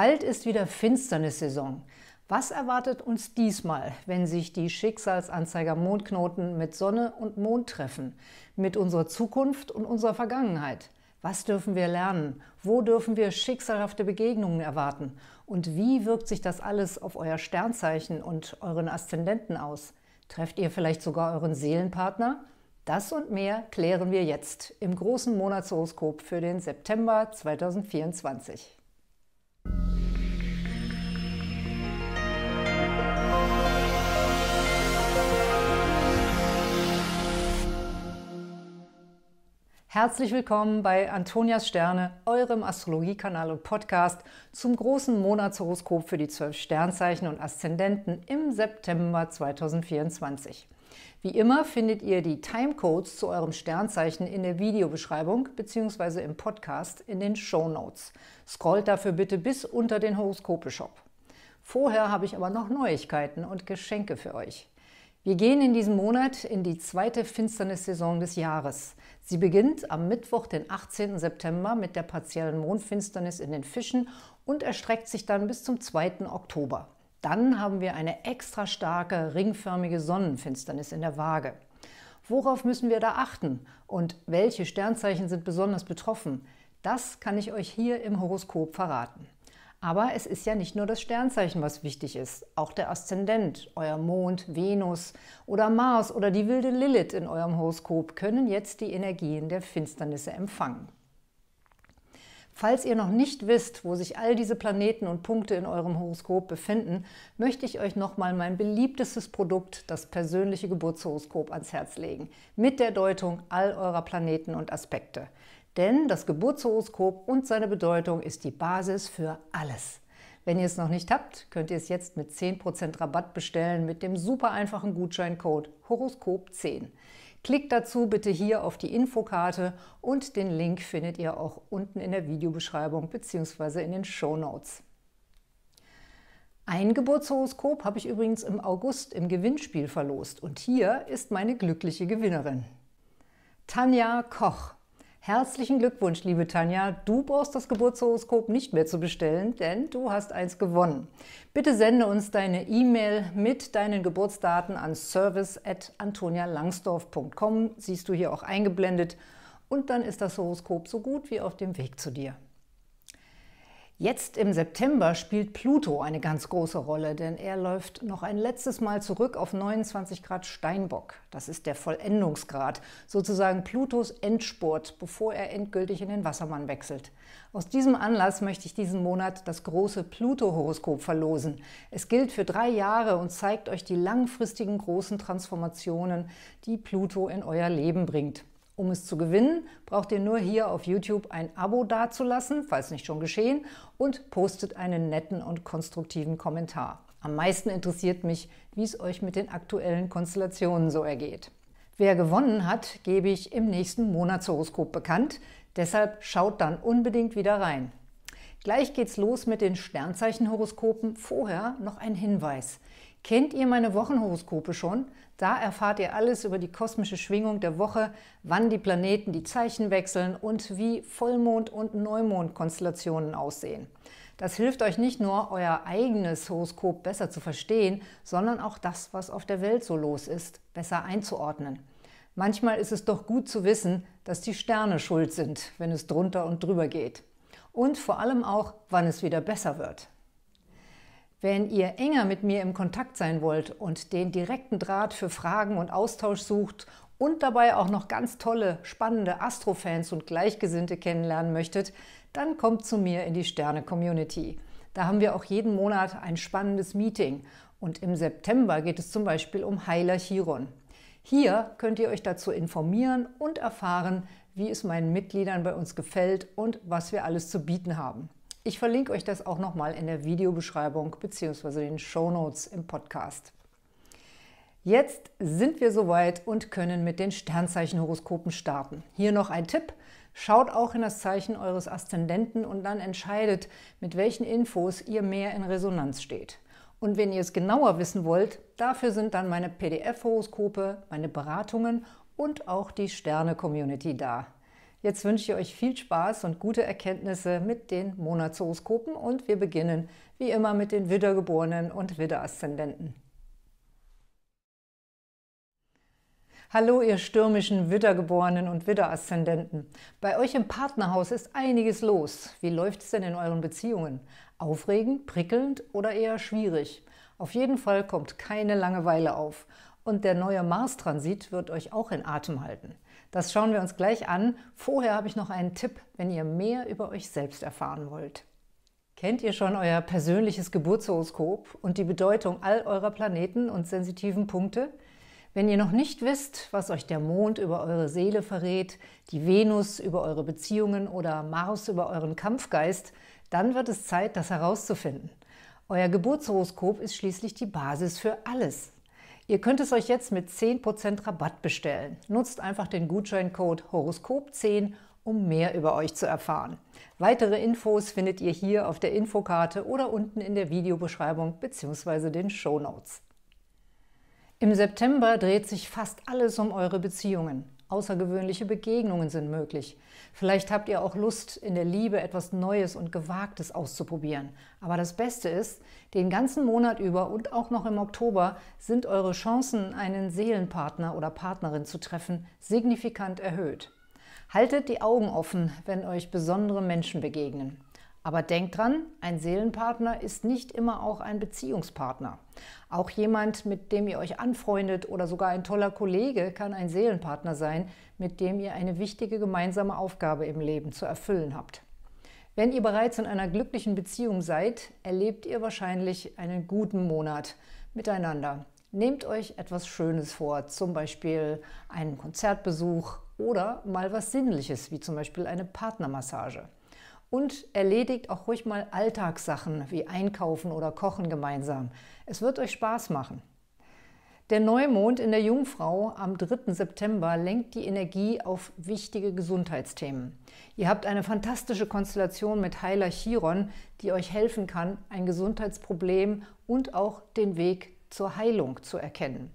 Bald ist wieder Finsternissaison. Was erwartet uns diesmal, wenn sich die Schicksalsanzeiger Mondknoten mit Sonne und Mond treffen? Mit unserer Zukunft und unserer Vergangenheit? Was dürfen wir lernen? Wo dürfen wir schicksalhafte Begegnungen erwarten? Und wie wirkt sich das alles auf euer Sternzeichen und euren Aszendenten aus? Trefft ihr vielleicht sogar euren Seelenpartner? Das und mehr klären wir jetzt im großen Monatshoroskop für den September 2024. Herzlich willkommen bei Antonias Sterne, eurem Astrologiekanal und Podcast zum großen Monatshoroskop für die zwölf Sternzeichen und Aszendenten im September 2024. Wie immer findet ihr die Timecodes zu eurem Sternzeichen in der Videobeschreibung bzw. im Podcast in den Show Notes. Scrollt dafür bitte bis unter den Horoskopeshop. Vorher habe ich aber noch Neuigkeiten und Geschenke für euch. Wir gehen in diesem Monat in die zweite Finsternissaison des Jahres. Sie beginnt am Mittwoch, den 18. September, mit der partiellen Mondfinsternis in den Fischen und erstreckt sich dann bis zum 2. Oktober. Dann haben wir eine extra starke ringförmige Sonnenfinsternis in der Waage. Worauf müssen wir da achten und welche Sternzeichen sind besonders betroffen? Das kann ich euch hier im Horoskop verraten. Aber es ist ja nicht nur das Sternzeichen, was wichtig ist. Auch der Aszendent, euer Mond, Venus oder Mars oder die wilde Lilith in eurem Horoskop können jetzt die Energien der Finsternisse empfangen. Falls ihr noch nicht wisst, wo sich all diese Planeten und Punkte in eurem Horoskop befinden, möchte ich euch nochmal mein beliebtestes Produkt, das persönliche Geburtshoroskop, ans Herz legen, mit der Deutung all eurer Planeten und Aspekte. Denn das Geburtshoroskop und seine Bedeutung ist die Basis für alles. Wenn ihr es noch nicht habt, könnt ihr es jetzt mit 10% Rabatt bestellen mit dem super einfachen Gutscheincode Horoskop10. Klickt dazu bitte hier auf die Infokarte und den Link findet ihr auch unten in der Videobeschreibung bzw. in den Show Notes. Ein Geburtshoroskop habe ich übrigens im August im Gewinnspiel verlost und hier ist meine glückliche Gewinnerin. Tanja Koch Herzlichen Glückwunsch, liebe Tanja. Du brauchst das Geburtshoroskop nicht mehr zu bestellen, denn du hast eins gewonnen. Bitte sende uns deine E-Mail mit deinen Geburtsdaten an service at antonialangsdorf.com. Siehst du hier auch eingeblendet. Und dann ist das Horoskop so gut wie auf dem Weg zu dir. Jetzt im September spielt Pluto eine ganz große Rolle, denn er läuft noch ein letztes Mal zurück auf 29 Grad Steinbock. Das ist der Vollendungsgrad, sozusagen Plutos Endspurt, bevor er endgültig in den Wassermann wechselt. Aus diesem Anlass möchte ich diesen Monat das große Pluto-Horoskop verlosen. Es gilt für drei Jahre und zeigt euch die langfristigen großen Transformationen, die Pluto in euer Leben bringt. Um es zu gewinnen, braucht ihr nur hier auf YouTube ein Abo dazulassen, falls nicht schon geschehen, und postet einen netten und konstruktiven Kommentar. Am meisten interessiert mich, wie es euch mit den aktuellen Konstellationen so ergeht. Wer gewonnen hat, gebe ich im nächsten Monatshoroskop bekannt. Deshalb schaut dann unbedingt wieder rein. Gleich geht's los mit den Sternzeichenhoroskopen. Vorher noch ein Hinweis. Kennt ihr meine Wochenhoroskope schon? Da erfahrt ihr alles über die kosmische Schwingung der Woche, wann die Planeten die Zeichen wechseln und wie Vollmond- und Neumondkonstellationen aussehen. Das hilft euch nicht nur, euer eigenes Horoskop besser zu verstehen, sondern auch das, was auf der Welt so los ist, besser einzuordnen. Manchmal ist es doch gut zu wissen, dass die Sterne schuld sind, wenn es drunter und drüber geht. Und vor allem auch, wann es wieder besser wird. Wenn ihr enger mit mir im Kontakt sein wollt und den direkten Draht für Fragen und Austausch sucht und dabei auch noch ganz tolle, spannende Astrofans und Gleichgesinnte kennenlernen möchtet, dann kommt zu mir in die Sterne Community. Da haben wir auch jeden Monat ein spannendes Meeting und im September geht es zum Beispiel um Heiler Chiron. Hier könnt ihr euch dazu informieren und erfahren, wie es meinen Mitgliedern bei uns gefällt und was wir alles zu bieten haben. Ich verlinke euch das auch nochmal in der Videobeschreibung bzw. den Show Notes im Podcast. Jetzt sind wir soweit und können mit den Sternzeichenhoroskopen starten. Hier noch ein Tipp. Schaut auch in das Zeichen eures Aszendenten und dann entscheidet, mit welchen Infos ihr mehr in Resonanz steht. Und wenn ihr es genauer wissen wollt, dafür sind dann meine PDF-Horoskope, meine Beratungen und auch die Sterne-Community da. Jetzt wünsche ich euch viel Spaß und gute Erkenntnisse mit den Monatshoroskopen und wir beginnen wie immer mit den Widdergeborenen und Widderaszendenten. Hallo, ihr stürmischen Widdergeborenen und Widderaszendenten. Bei euch im Partnerhaus ist einiges los. Wie läuft es denn in euren Beziehungen? Aufregend, prickelnd oder eher schwierig? Auf jeden Fall kommt keine Langeweile auf. Und der neue Mars-Transit wird euch auch in Atem halten. Das schauen wir uns gleich an. Vorher habe ich noch einen Tipp, wenn ihr mehr über euch selbst erfahren wollt. Kennt ihr schon euer persönliches Geburtshoroskop und die Bedeutung all eurer Planeten und sensitiven Punkte? Wenn ihr noch nicht wisst, was euch der Mond über eure Seele verrät, die Venus über eure Beziehungen oder Mars über euren Kampfgeist, dann wird es Zeit, das herauszufinden. Euer Geburtshoroskop ist schließlich die Basis für alles. Ihr könnt es euch jetzt mit 10% Rabatt bestellen. Nutzt einfach den Gutscheincode Horoskop10, um mehr über euch zu erfahren. Weitere Infos findet ihr hier auf der Infokarte oder unten in der Videobeschreibung bzw. den Show Notes. Im September dreht sich fast alles um eure Beziehungen. Außergewöhnliche Begegnungen sind möglich. Vielleicht habt ihr auch Lust, in der Liebe etwas Neues und Gewagtes auszuprobieren. Aber das Beste ist, den ganzen Monat über und auch noch im Oktober sind eure Chancen, einen Seelenpartner oder Partnerin zu treffen, signifikant erhöht. Haltet die Augen offen, wenn euch besondere Menschen begegnen. Aber denkt dran, ein Seelenpartner ist nicht immer auch ein Beziehungspartner. Auch jemand, mit dem ihr euch anfreundet oder sogar ein toller Kollege kann ein Seelenpartner sein, mit dem ihr eine wichtige gemeinsame Aufgabe im Leben zu erfüllen habt. Wenn ihr bereits in einer glücklichen Beziehung seid, erlebt ihr wahrscheinlich einen guten Monat miteinander. Nehmt euch etwas Schönes vor, zum Beispiel einen Konzertbesuch oder mal was Sinnliches, wie zum Beispiel eine Partnermassage und erledigt auch ruhig mal Alltagssachen wie Einkaufen oder Kochen gemeinsam. Es wird euch Spaß machen. Der Neumond in der Jungfrau am 3. September lenkt die Energie auf wichtige Gesundheitsthemen. Ihr habt eine fantastische Konstellation mit Heiler Chiron, die euch helfen kann, ein Gesundheitsproblem und auch den Weg zur Heilung zu erkennen.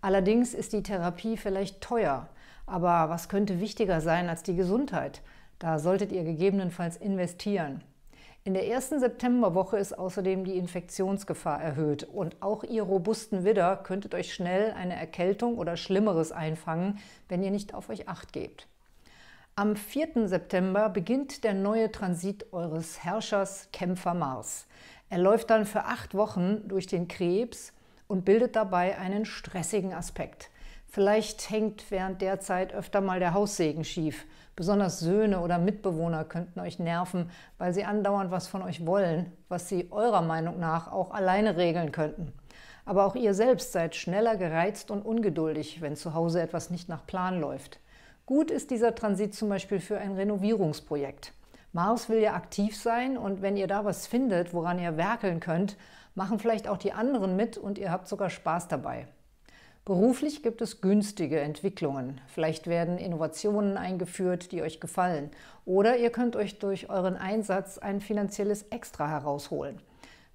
Allerdings ist die Therapie vielleicht teuer, aber was könnte wichtiger sein als die Gesundheit? Da solltet ihr gegebenenfalls investieren. In der ersten Septemberwoche ist außerdem die Infektionsgefahr erhöht und auch ihr robusten Widder könntet euch schnell eine Erkältung oder Schlimmeres einfangen, wenn ihr nicht auf euch acht gebt. Am 4. September beginnt der neue Transit eures Herrschers Kämpfer Mars. Er läuft dann für acht Wochen durch den Krebs und bildet dabei einen stressigen Aspekt. Vielleicht hängt während der Zeit öfter mal der Haussegen schief. Besonders Söhne oder Mitbewohner könnten euch nerven, weil sie andauernd was von euch wollen, was sie eurer Meinung nach auch alleine regeln könnten. Aber auch ihr selbst seid schneller gereizt und ungeduldig, wenn zu Hause etwas nicht nach Plan läuft. Gut ist dieser Transit zum Beispiel für ein Renovierungsprojekt. Mars will ja aktiv sein und wenn ihr da was findet, woran ihr werkeln könnt, machen vielleicht auch die anderen mit und ihr habt sogar Spaß dabei. Beruflich gibt es günstige Entwicklungen. Vielleicht werden Innovationen eingeführt, die euch gefallen. Oder ihr könnt euch durch euren Einsatz ein finanzielles Extra herausholen.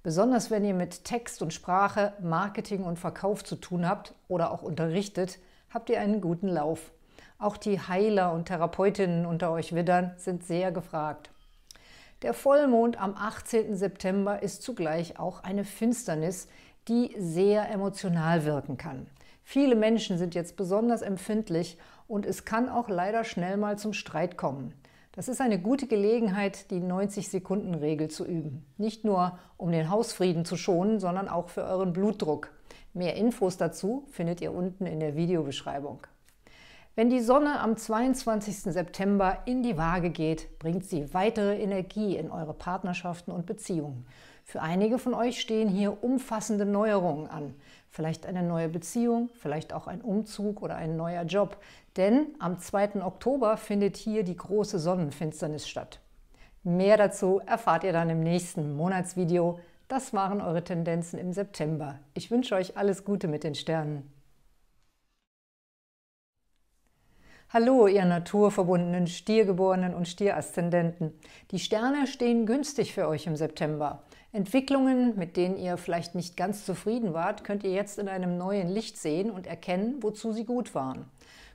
Besonders wenn ihr mit Text und Sprache, Marketing und Verkauf zu tun habt oder auch unterrichtet, habt ihr einen guten Lauf. Auch die Heiler und Therapeutinnen unter euch Widdern sind sehr gefragt. Der Vollmond am 18. September ist zugleich auch eine Finsternis, die sehr emotional wirken kann. Viele Menschen sind jetzt besonders empfindlich und es kann auch leider schnell mal zum Streit kommen. Das ist eine gute Gelegenheit, die 90-Sekunden-Regel zu üben. Nicht nur, um den Hausfrieden zu schonen, sondern auch für euren Blutdruck. Mehr Infos dazu findet ihr unten in der Videobeschreibung. Wenn die Sonne am 22. September in die Waage geht, bringt sie weitere Energie in eure Partnerschaften und Beziehungen. Für einige von euch stehen hier umfassende Neuerungen an. Vielleicht eine neue Beziehung, vielleicht auch ein Umzug oder ein neuer Job. Denn am 2. Oktober findet hier die große Sonnenfinsternis statt. Mehr dazu erfahrt ihr dann im nächsten Monatsvideo. Das waren eure Tendenzen im September. Ich wünsche euch alles Gute mit den Sternen. Hallo, ihr naturverbundenen Stiergeborenen und Stieraszendenten. Die Sterne stehen günstig für euch im September. Entwicklungen, mit denen ihr vielleicht nicht ganz zufrieden wart, könnt ihr jetzt in einem neuen Licht sehen und erkennen, wozu sie gut waren.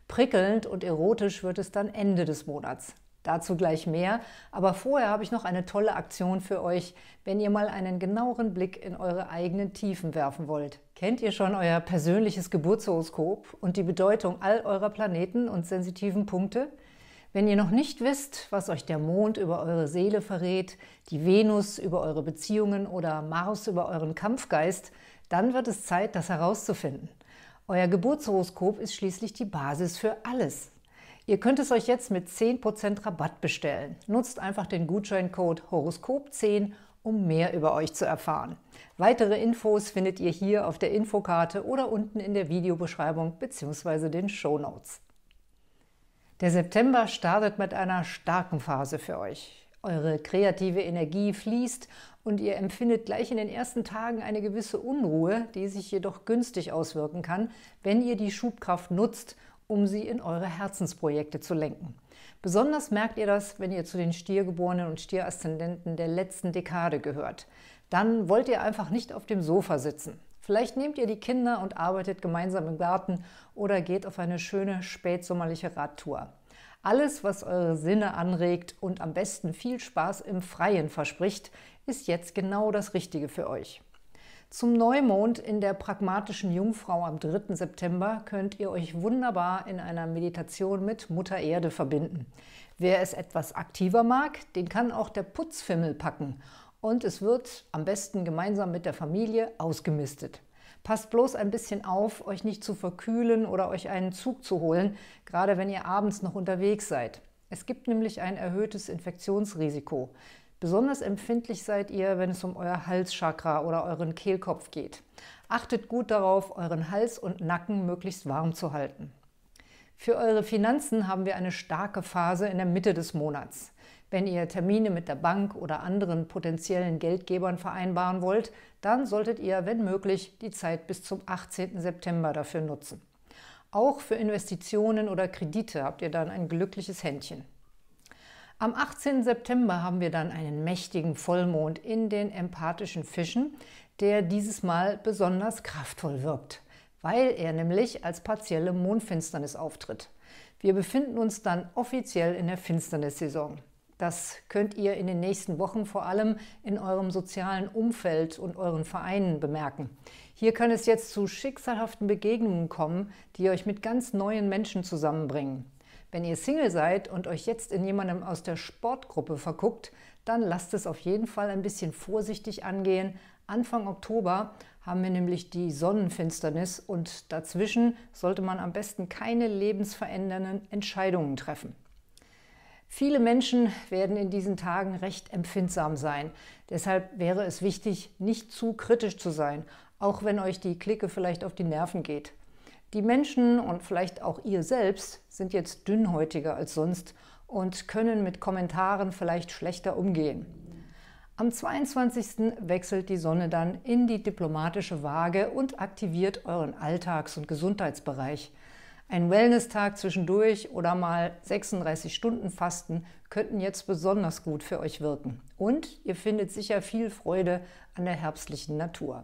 Prickelnd und erotisch wird es dann Ende des Monats. Dazu gleich mehr, aber vorher habe ich noch eine tolle Aktion für euch, wenn ihr mal einen genaueren Blick in eure eigenen Tiefen werfen wollt. Kennt ihr schon euer persönliches Geburtshoroskop und die Bedeutung all eurer Planeten und sensitiven Punkte? Wenn ihr noch nicht wisst, was euch der Mond über eure Seele verrät, die Venus über eure Beziehungen oder Mars über euren Kampfgeist, dann wird es Zeit, das herauszufinden. Euer Geburtshoroskop ist schließlich die Basis für alles. Ihr könnt es euch jetzt mit 10% Rabatt bestellen. Nutzt einfach den Gutscheincode Horoskop10, um mehr über euch zu erfahren. Weitere Infos findet ihr hier auf der Infokarte oder unten in der Videobeschreibung bzw. den Show Notes. Der September startet mit einer starken Phase für euch. Eure kreative Energie fließt und ihr empfindet gleich in den ersten Tagen eine gewisse Unruhe, die sich jedoch günstig auswirken kann, wenn ihr die Schubkraft nutzt, um sie in eure Herzensprojekte zu lenken. Besonders merkt ihr das, wenn ihr zu den Stiergeborenen und Stieraszendenten der letzten Dekade gehört. Dann wollt ihr einfach nicht auf dem Sofa sitzen. Vielleicht nehmt ihr die Kinder und arbeitet gemeinsam im Garten oder geht auf eine schöne spätsommerliche Radtour. Alles, was eure Sinne anregt und am besten viel Spaß im Freien verspricht, ist jetzt genau das Richtige für euch. Zum Neumond in der pragmatischen Jungfrau am 3. September könnt ihr euch wunderbar in einer Meditation mit Mutter Erde verbinden. Wer es etwas aktiver mag, den kann auch der Putzfimmel packen und es wird am besten gemeinsam mit der Familie ausgemistet. Passt bloß ein bisschen auf, euch nicht zu verkühlen oder euch einen Zug zu holen, gerade wenn ihr abends noch unterwegs seid. Es gibt nämlich ein erhöhtes Infektionsrisiko. Besonders empfindlich seid ihr, wenn es um euer Halschakra oder euren Kehlkopf geht. Achtet gut darauf, euren Hals und Nacken möglichst warm zu halten. Für eure Finanzen haben wir eine starke Phase in der Mitte des Monats. Wenn ihr Termine mit der Bank oder anderen potenziellen Geldgebern vereinbaren wollt, dann solltet ihr, wenn möglich, die Zeit bis zum 18. September dafür nutzen. Auch für Investitionen oder Kredite habt ihr dann ein glückliches Händchen. Am 18. September haben wir dann einen mächtigen Vollmond in den empathischen Fischen, der dieses Mal besonders kraftvoll wirkt, weil er nämlich als partielle Mondfinsternis auftritt. Wir befinden uns dann offiziell in der Finsternissaison. Das könnt ihr in den nächsten Wochen vor allem in eurem sozialen Umfeld und euren Vereinen bemerken. Hier kann es jetzt zu schicksalhaften Begegnungen kommen, die euch mit ganz neuen Menschen zusammenbringen. Wenn ihr Single seid und euch jetzt in jemandem aus der Sportgruppe verguckt, dann lasst es auf jeden Fall ein bisschen vorsichtig angehen. Anfang Oktober haben wir nämlich die Sonnenfinsternis und dazwischen sollte man am besten keine lebensverändernden Entscheidungen treffen. Viele Menschen werden in diesen Tagen recht empfindsam sein. Deshalb wäre es wichtig, nicht zu kritisch zu sein, auch wenn euch die Clique vielleicht auf die Nerven geht. Die Menschen und vielleicht auch ihr selbst sind jetzt dünnhäutiger als sonst und können mit Kommentaren vielleicht schlechter umgehen. Am 22. wechselt die Sonne dann in die diplomatische Waage und aktiviert euren Alltags- und Gesundheitsbereich. Ein Wellness-Tag zwischendurch oder mal 36 Stunden Fasten könnten jetzt besonders gut für euch wirken. Und ihr findet sicher viel Freude an der herbstlichen Natur.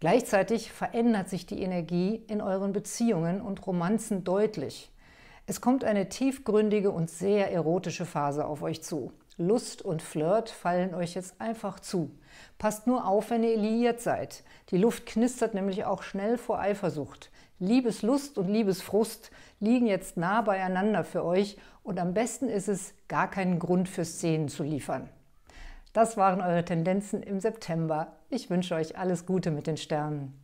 Gleichzeitig verändert sich die Energie in euren Beziehungen und Romanzen deutlich. Es kommt eine tiefgründige und sehr erotische Phase auf euch zu. Lust und Flirt fallen euch jetzt einfach zu. Passt nur auf, wenn ihr liiert seid. Die Luft knistert nämlich auch schnell vor Eifersucht. Liebeslust und Liebesfrust liegen jetzt nah beieinander für euch und am besten ist es, gar keinen Grund für Szenen zu liefern. Das waren eure Tendenzen im September. Ich wünsche euch alles Gute mit den Sternen.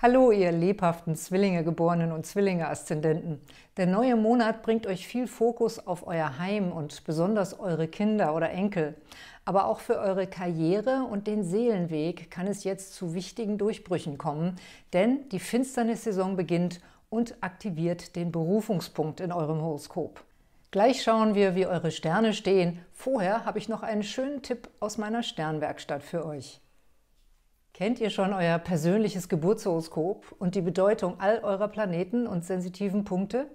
Hallo, ihr lebhaften Zwillinge geborenen und Zwillinge Aszendenten. Der neue Monat bringt euch viel Fokus auf euer Heim und besonders eure Kinder oder Enkel. Aber auch für eure Karriere und den Seelenweg kann es jetzt zu wichtigen Durchbrüchen kommen, denn die Finsternissaison beginnt und aktiviert den Berufungspunkt in eurem Horoskop. Gleich schauen wir, wie eure Sterne stehen. Vorher habe ich noch einen schönen Tipp aus meiner Sternwerkstatt für euch. Kennt ihr schon euer persönliches Geburtshoroskop und die Bedeutung all eurer Planeten und sensitiven Punkte?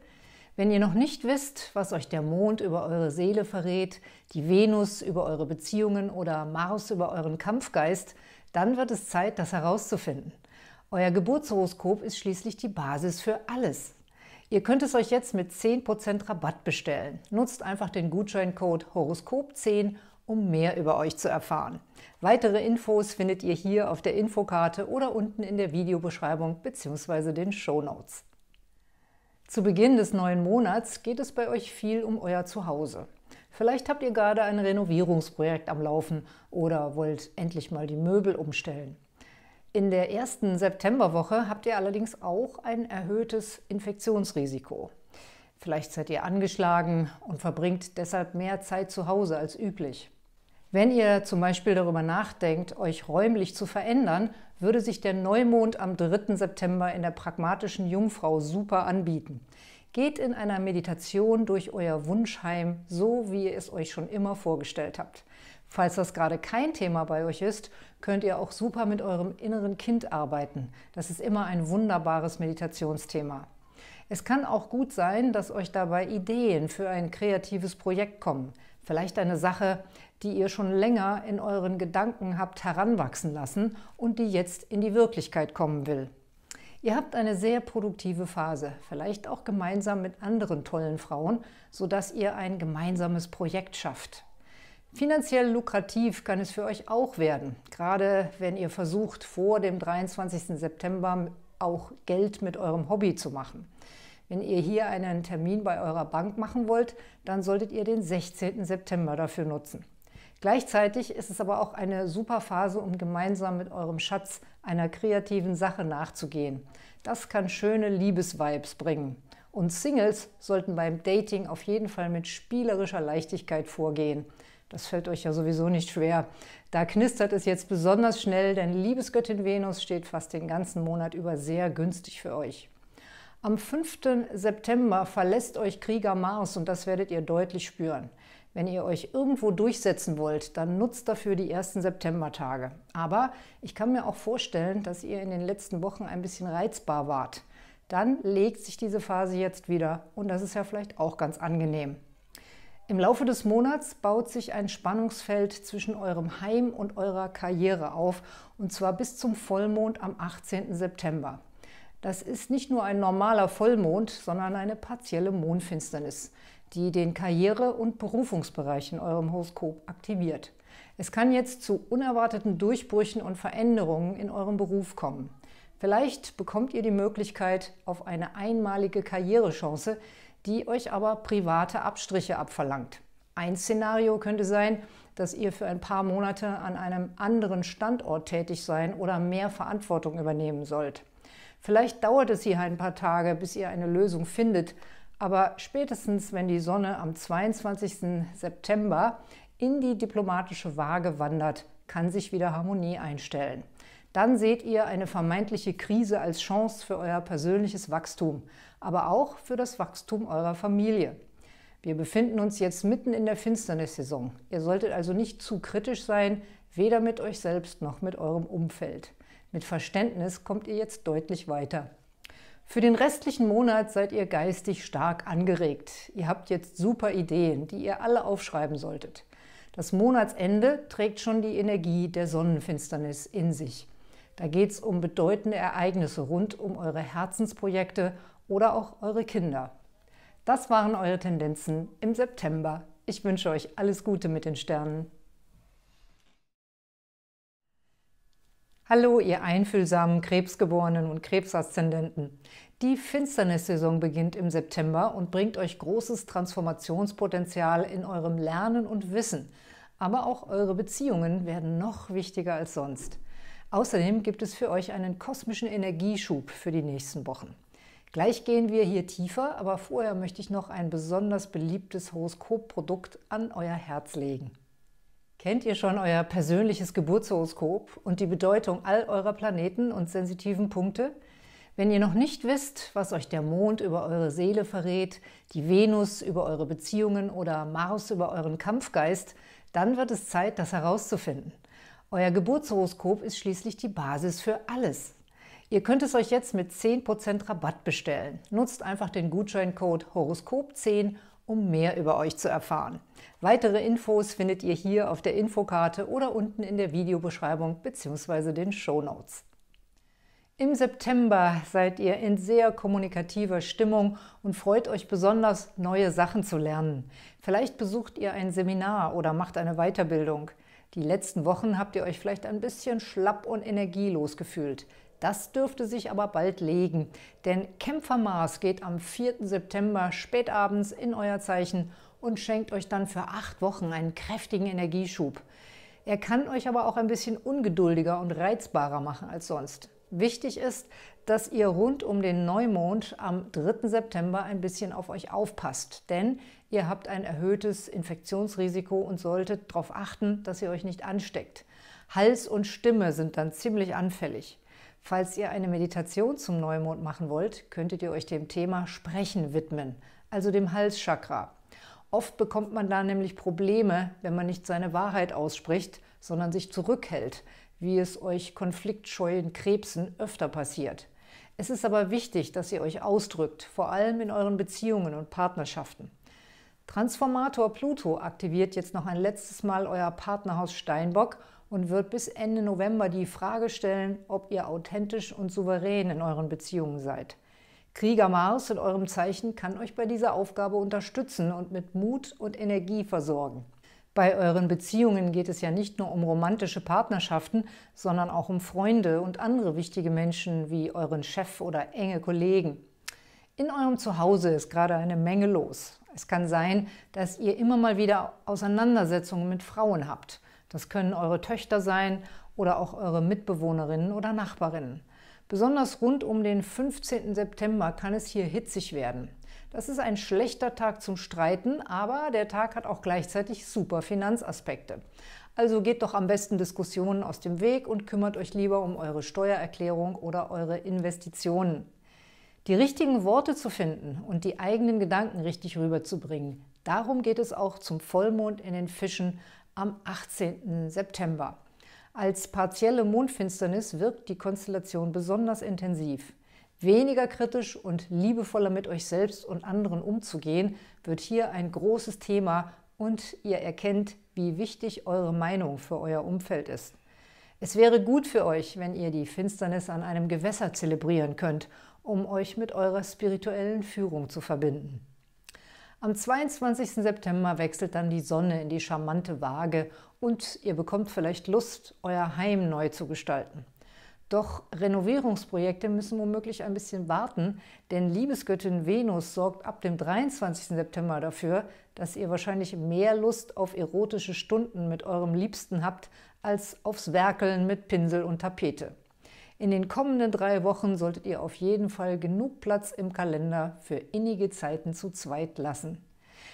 Wenn ihr noch nicht wisst, was euch der Mond über eure Seele verrät, die Venus über eure Beziehungen oder Mars über euren Kampfgeist, dann wird es Zeit, das herauszufinden. Euer Geburtshoroskop ist schließlich die Basis für alles. Ihr könnt es euch jetzt mit 10% Rabatt bestellen. Nutzt einfach den Gutscheincode HOROSKOP10, um mehr über euch zu erfahren. Weitere Infos findet ihr hier auf der Infokarte oder unten in der Videobeschreibung bzw. den Show Notes. Zu Beginn des neuen Monats geht es bei euch viel um euer Zuhause. Vielleicht habt ihr gerade ein Renovierungsprojekt am Laufen oder wollt endlich mal die Möbel umstellen. In der ersten Septemberwoche habt ihr allerdings auch ein erhöhtes Infektionsrisiko. Vielleicht seid ihr angeschlagen und verbringt deshalb mehr Zeit zu Hause als üblich. Wenn ihr zum Beispiel darüber nachdenkt, euch räumlich zu verändern, würde sich der Neumond am 3. September in der pragmatischen Jungfrau super anbieten. Geht in einer Meditation durch euer Wunschheim, so wie ihr es euch schon immer vorgestellt habt. Falls das gerade kein Thema bei euch ist, könnt ihr auch super mit eurem inneren Kind arbeiten. Das ist immer ein wunderbares Meditationsthema. Es kann auch gut sein, dass euch dabei Ideen für ein kreatives Projekt kommen. Vielleicht eine Sache, die ihr schon länger in euren Gedanken habt heranwachsen lassen und die jetzt in die Wirklichkeit kommen will. Ihr habt eine sehr produktive Phase, vielleicht auch gemeinsam mit anderen tollen Frauen, sodass ihr ein gemeinsames Projekt schafft. Finanziell lukrativ kann es für euch auch werden, gerade wenn ihr versucht, vor dem 23. September auch Geld mit eurem Hobby zu machen. Wenn ihr hier einen Termin bei eurer Bank machen wollt, dann solltet ihr den 16. September dafür nutzen. Gleichzeitig ist es aber auch eine super Phase, um gemeinsam mit eurem Schatz einer kreativen Sache nachzugehen. Das kann schöne Liebesvibes bringen. Und Singles sollten beim Dating auf jeden Fall mit spielerischer Leichtigkeit vorgehen. Das fällt euch ja sowieso nicht schwer. Da knistert es jetzt besonders schnell, denn Liebesgöttin Venus steht fast den ganzen Monat über sehr günstig für euch. Am 5. September verlässt euch Krieger Mars und das werdet ihr deutlich spüren. Wenn ihr euch irgendwo durchsetzen wollt, dann nutzt dafür die ersten Septembertage. Aber ich kann mir auch vorstellen, dass ihr in den letzten Wochen ein bisschen reizbar wart. Dann legt sich diese Phase jetzt wieder und das ist ja vielleicht auch ganz angenehm. Im Laufe des Monats baut sich ein Spannungsfeld zwischen eurem Heim und eurer Karriere auf, und zwar bis zum Vollmond am 18. September. Das ist nicht nur ein normaler Vollmond, sondern eine partielle Mondfinsternis, die den Karriere- und Berufungsbereich in eurem Horoskop aktiviert. Es kann jetzt zu unerwarteten Durchbrüchen und Veränderungen in eurem Beruf kommen. Vielleicht bekommt ihr die Möglichkeit auf eine einmalige Karrierechance, die euch aber private Abstriche abverlangt. Ein Szenario könnte sein, dass ihr für ein paar Monate an einem anderen Standort tätig sein oder mehr Verantwortung übernehmen sollt. Vielleicht dauert es hier ein paar Tage, bis ihr eine Lösung findet, aber spätestens, wenn die Sonne am 22. September in die diplomatische Waage wandert, kann sich wieder Harmonie einstellen. Dann seht ihr eine vermeintliche Krise als Chance für euer persönliches Wachstum, aber auch für das Wachstum eurer Familie. Wir befinden uns jetzt mitten in der Finsternissaison. Ihr solltet also nicht zu kritisch sein, weder mit euch selbst noch mit eurem Umfeld. Mit Verständnis kommt ihr jetzt deutlich weiter. Für den restlichen Monat seid ihr geistig stark angeregt. Ihr habt jetzt super Ideen, die ihr alle aufschreiben solltet. Das Monatsende trägt schon die Energie der Sonnenfinsternis in sich. Da geht es um bedeutende Ereignisse rund um eure Herzensprojekte oder auch eure Kinder. Das waren eure Tendenzen im September. Ich wünsche euch alles Gute mit den Sternen. Hallo, ihr einfühlsamen Krebsgeborenen und Krebsaszendenten. Die Finsternissaison beginnt im September und bringt euch großes Transformationspotenzial in eurem Lernen und Wissen. Aber auch eure Beziehungen werden noch wichtiger als sonst. Außerdem gibt es für euch einen kosmischen Energieschub für die nächsten Wochen. Gleich gehen wir hier tiefer, aber vorher möchte ich noch ein besonders beliebtes Horoskopprodukt an euer Herz legen. Kennt ihr schon euer persönliches Geburtshoroskop und die Bedeutung all eurer Planeten und sensitiven Punkte? Wenn ihr noch nicht wisst, was euch der Mond über eure Seele verrät, die Venus über eure Beziehungen oder Mars über euren Kampfgeist, dann wird es Zeit, das herauszufinden. Euer Geburtshoroskop ist schließlich die Basis für alles. Ihr könnt es euch jetzt mit 10% Rabatt bestellen. Nutzt einfach den Gutscheincode HOROSKOP10 um mehr über euch zu erfahren. Weitere Infos findet ihr hier auf der Infokarte oder unten in der Videobeschreibung bzw. den Show Notes. Im September seid ihr in sehr kommunikativer Stimmung und freut euch besonders, neue Sachen zu lernen. Vielleicht besucht ihr ein Seminar oder macht eine Weiterbildung. Die letzten Wochen habt ihr euch vielleicht ein bisschen schlapp und energielos gefühlt. Das dürfte sich aber bald legen, denn Kämpfer Mars geht am 4. September spätabends in euer Zeichen und schenkt euch dann für acht Wochen einen kräftigen Energieschub. Er kann euch aber auch ein bisschen ungeduldiger und reizbarer machen als sonst. Wichtig ist, dass ihr rund um den Neumond am 3. September ein bisschen auf euch aufpasst, denn ihr habt ein erhöhtes Infektionsrisiko und solltet darauf achten, dass ihr euch nicht ansteckt. Hals und Stimme sind dann ziemlich anfällig. Falls ihr eine Meditation zum Neumond machen wollt, könntet ihr euch dem Thema Sprechen widmen, also dem Halschakra. Oft bekommt man da nämlich Probleme, wenn man nicht seine Wahrheit ausspricht, sondern sich zurückhält, wie es euch konfliktscheuen Krebsen öfter passiert. Es ist aber wichtig, dass ihr euch ausdrückt, vor allem in euren Beziehungen und Partnerschaften. Transformator Pluto aktiviert jetzt noch ein letztes Mal euer Partnerhaus Steinbock – und wird bis Ende November die Frage stellen, ob ihr authentisch und souverän in euren Beziehungen seid. Krieger Mars in eurem Zeichen kann euch bei dieser Aufgabe unterstützen und mit Mut und Energie versorgen. Bei euren Beziehungen geht es ja nicht nur um romantische Partnerschaften, sondern auch um Freunde und andere wichtige Menschen wie euren Chef oder enge Kollegen. In eurem Zuhause ist gerade eine Menge los. Es kann sein, dass ihr immer mal wieder Auseinandersetzungen mit Frauen habt. Das können eure Töchter sein oder auch eure Mitbewohnerinnen oder Nachbarinnen. Besonders rund um den 15. September kann es hier hitzig werden. Das ist ein schlechter Tag zum Streiten, aber der Tag hat auch gleichzeitig super Finanzaspekte. Also geht doch am besten Diskussionen aus dem Weg und kümmert euch lieber um eure Steuererklärung oder eure Investitionen. Die richtigen Worte zu finden und die eigenen Gedanken richtig rüberzubringen, darum geht es auch zum Vollmond in den Fischen am 18. September. Als partielle Mondfinsternis wirkt die Konstellation besonders intensiv. Weniger kritisch und liebevoller mit euch selbst und anderen umzugehen, wird hier ein großes Thema und ihr erkennt, wie wichtig eure Meinung für euer Umfeld ist. Es wäre gut für euch, wenn ihr die Finsternis an einem Gewässer zelebrieren könnt, um euch mit eurer spirituellen Führung zu verbinden. Am 22. September wechselt dann die Sonne in die charmante Waage und ihr bekommt vielleicht Lust, euer Heim neu zu gestalten. Doch Renovierungsprojekte müssen womöglich ein bisschen warten, denn Liebesgöttin Venus sorgt ab dem 23. September dafür, dass ihr wahrscheinlich mehr Lust auf erotische Stunden mit eurem Liebsten habt, als aufs Werkeln mit Pinsel und Tapete. In den kommenden drei Wochen solltet ihr auf jeden Fall genug Platz im Kalender für innige Zeiten zu zweit lassen.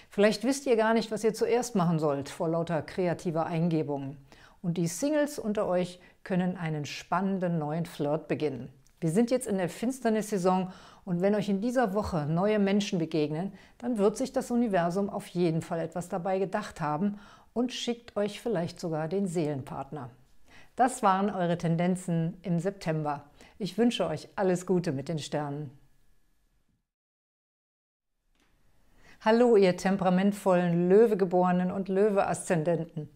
Vielleicht wisst ihr gar nicht, was ihr zuerst machen sollt, vor lauter kreativer Eingebungen. Und die Singles unter euch können einen spannenden neuen Flirt beginnen. Wir sind jetzt in der Finsternissaison und wenn euch in dieser Woche neue Menschen begegnen, dann wird sich das Universum auf jeden Fall etwas dabei gedacht haben und schickt euch vielleicht sogar den Seelenpartner. Das waren eure Tendenzen im September. Ich wünsche euch alles Gute mit den Sternen. Hallo, ihr temperamentvollen Löwegeborenen und Löwe-Aszendenten.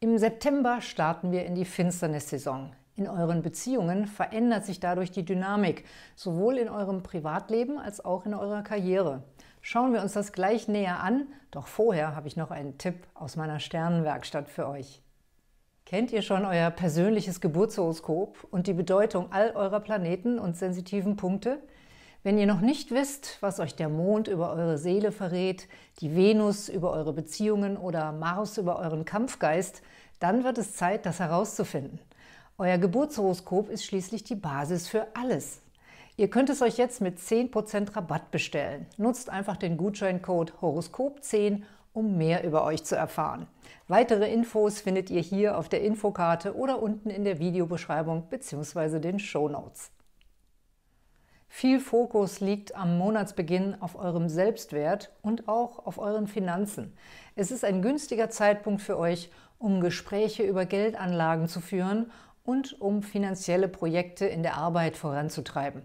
Im September starten wir in die Finsternissaison. In euren Beziehungen verändert sich dadurch die Dynamik, sowohl in eurem Privatleben als auch in eurer Karriere. Schauen wir uns das gleich näher an, doch vorher habe ich noch einen Tipp aus meiner Sternenwerkstatt für euch. Kennt ihr schon euer persönliches Geburtshoroskop und die Bedeutung all eurer Planeten und sensitiven Punkte? Wenn ihr noch nicht wisst, was euch der Mond über eure Seele verrät, die Venus über eure Beziehungen oder Mars über euren Kampfgeist, dann wird es Zeit, das herauszufinden. Euer Geburtshoroskop ist schließlich die Basis für alles. Ihr könnt es euch jetzt mit 10% Rabatt bestellen. Nutzt einfach den Gutscheincode HOROSKOP10 um mehr über euch zu erfahren. Weitere Infos findet ihr hier auf der Infokarte oder unten in der Videobeschreibung bzw. den Show Notes. Viel Fokus liegt am Monatsbeginn auf eurem Selbstwert und auch auf euren Finanzen. Es ist ein günstiger Zeitpunkt für euch, um Gespräche über Geldanlagen zu führen und um finanzielle Projekte in der Arbeit voranzutreiben.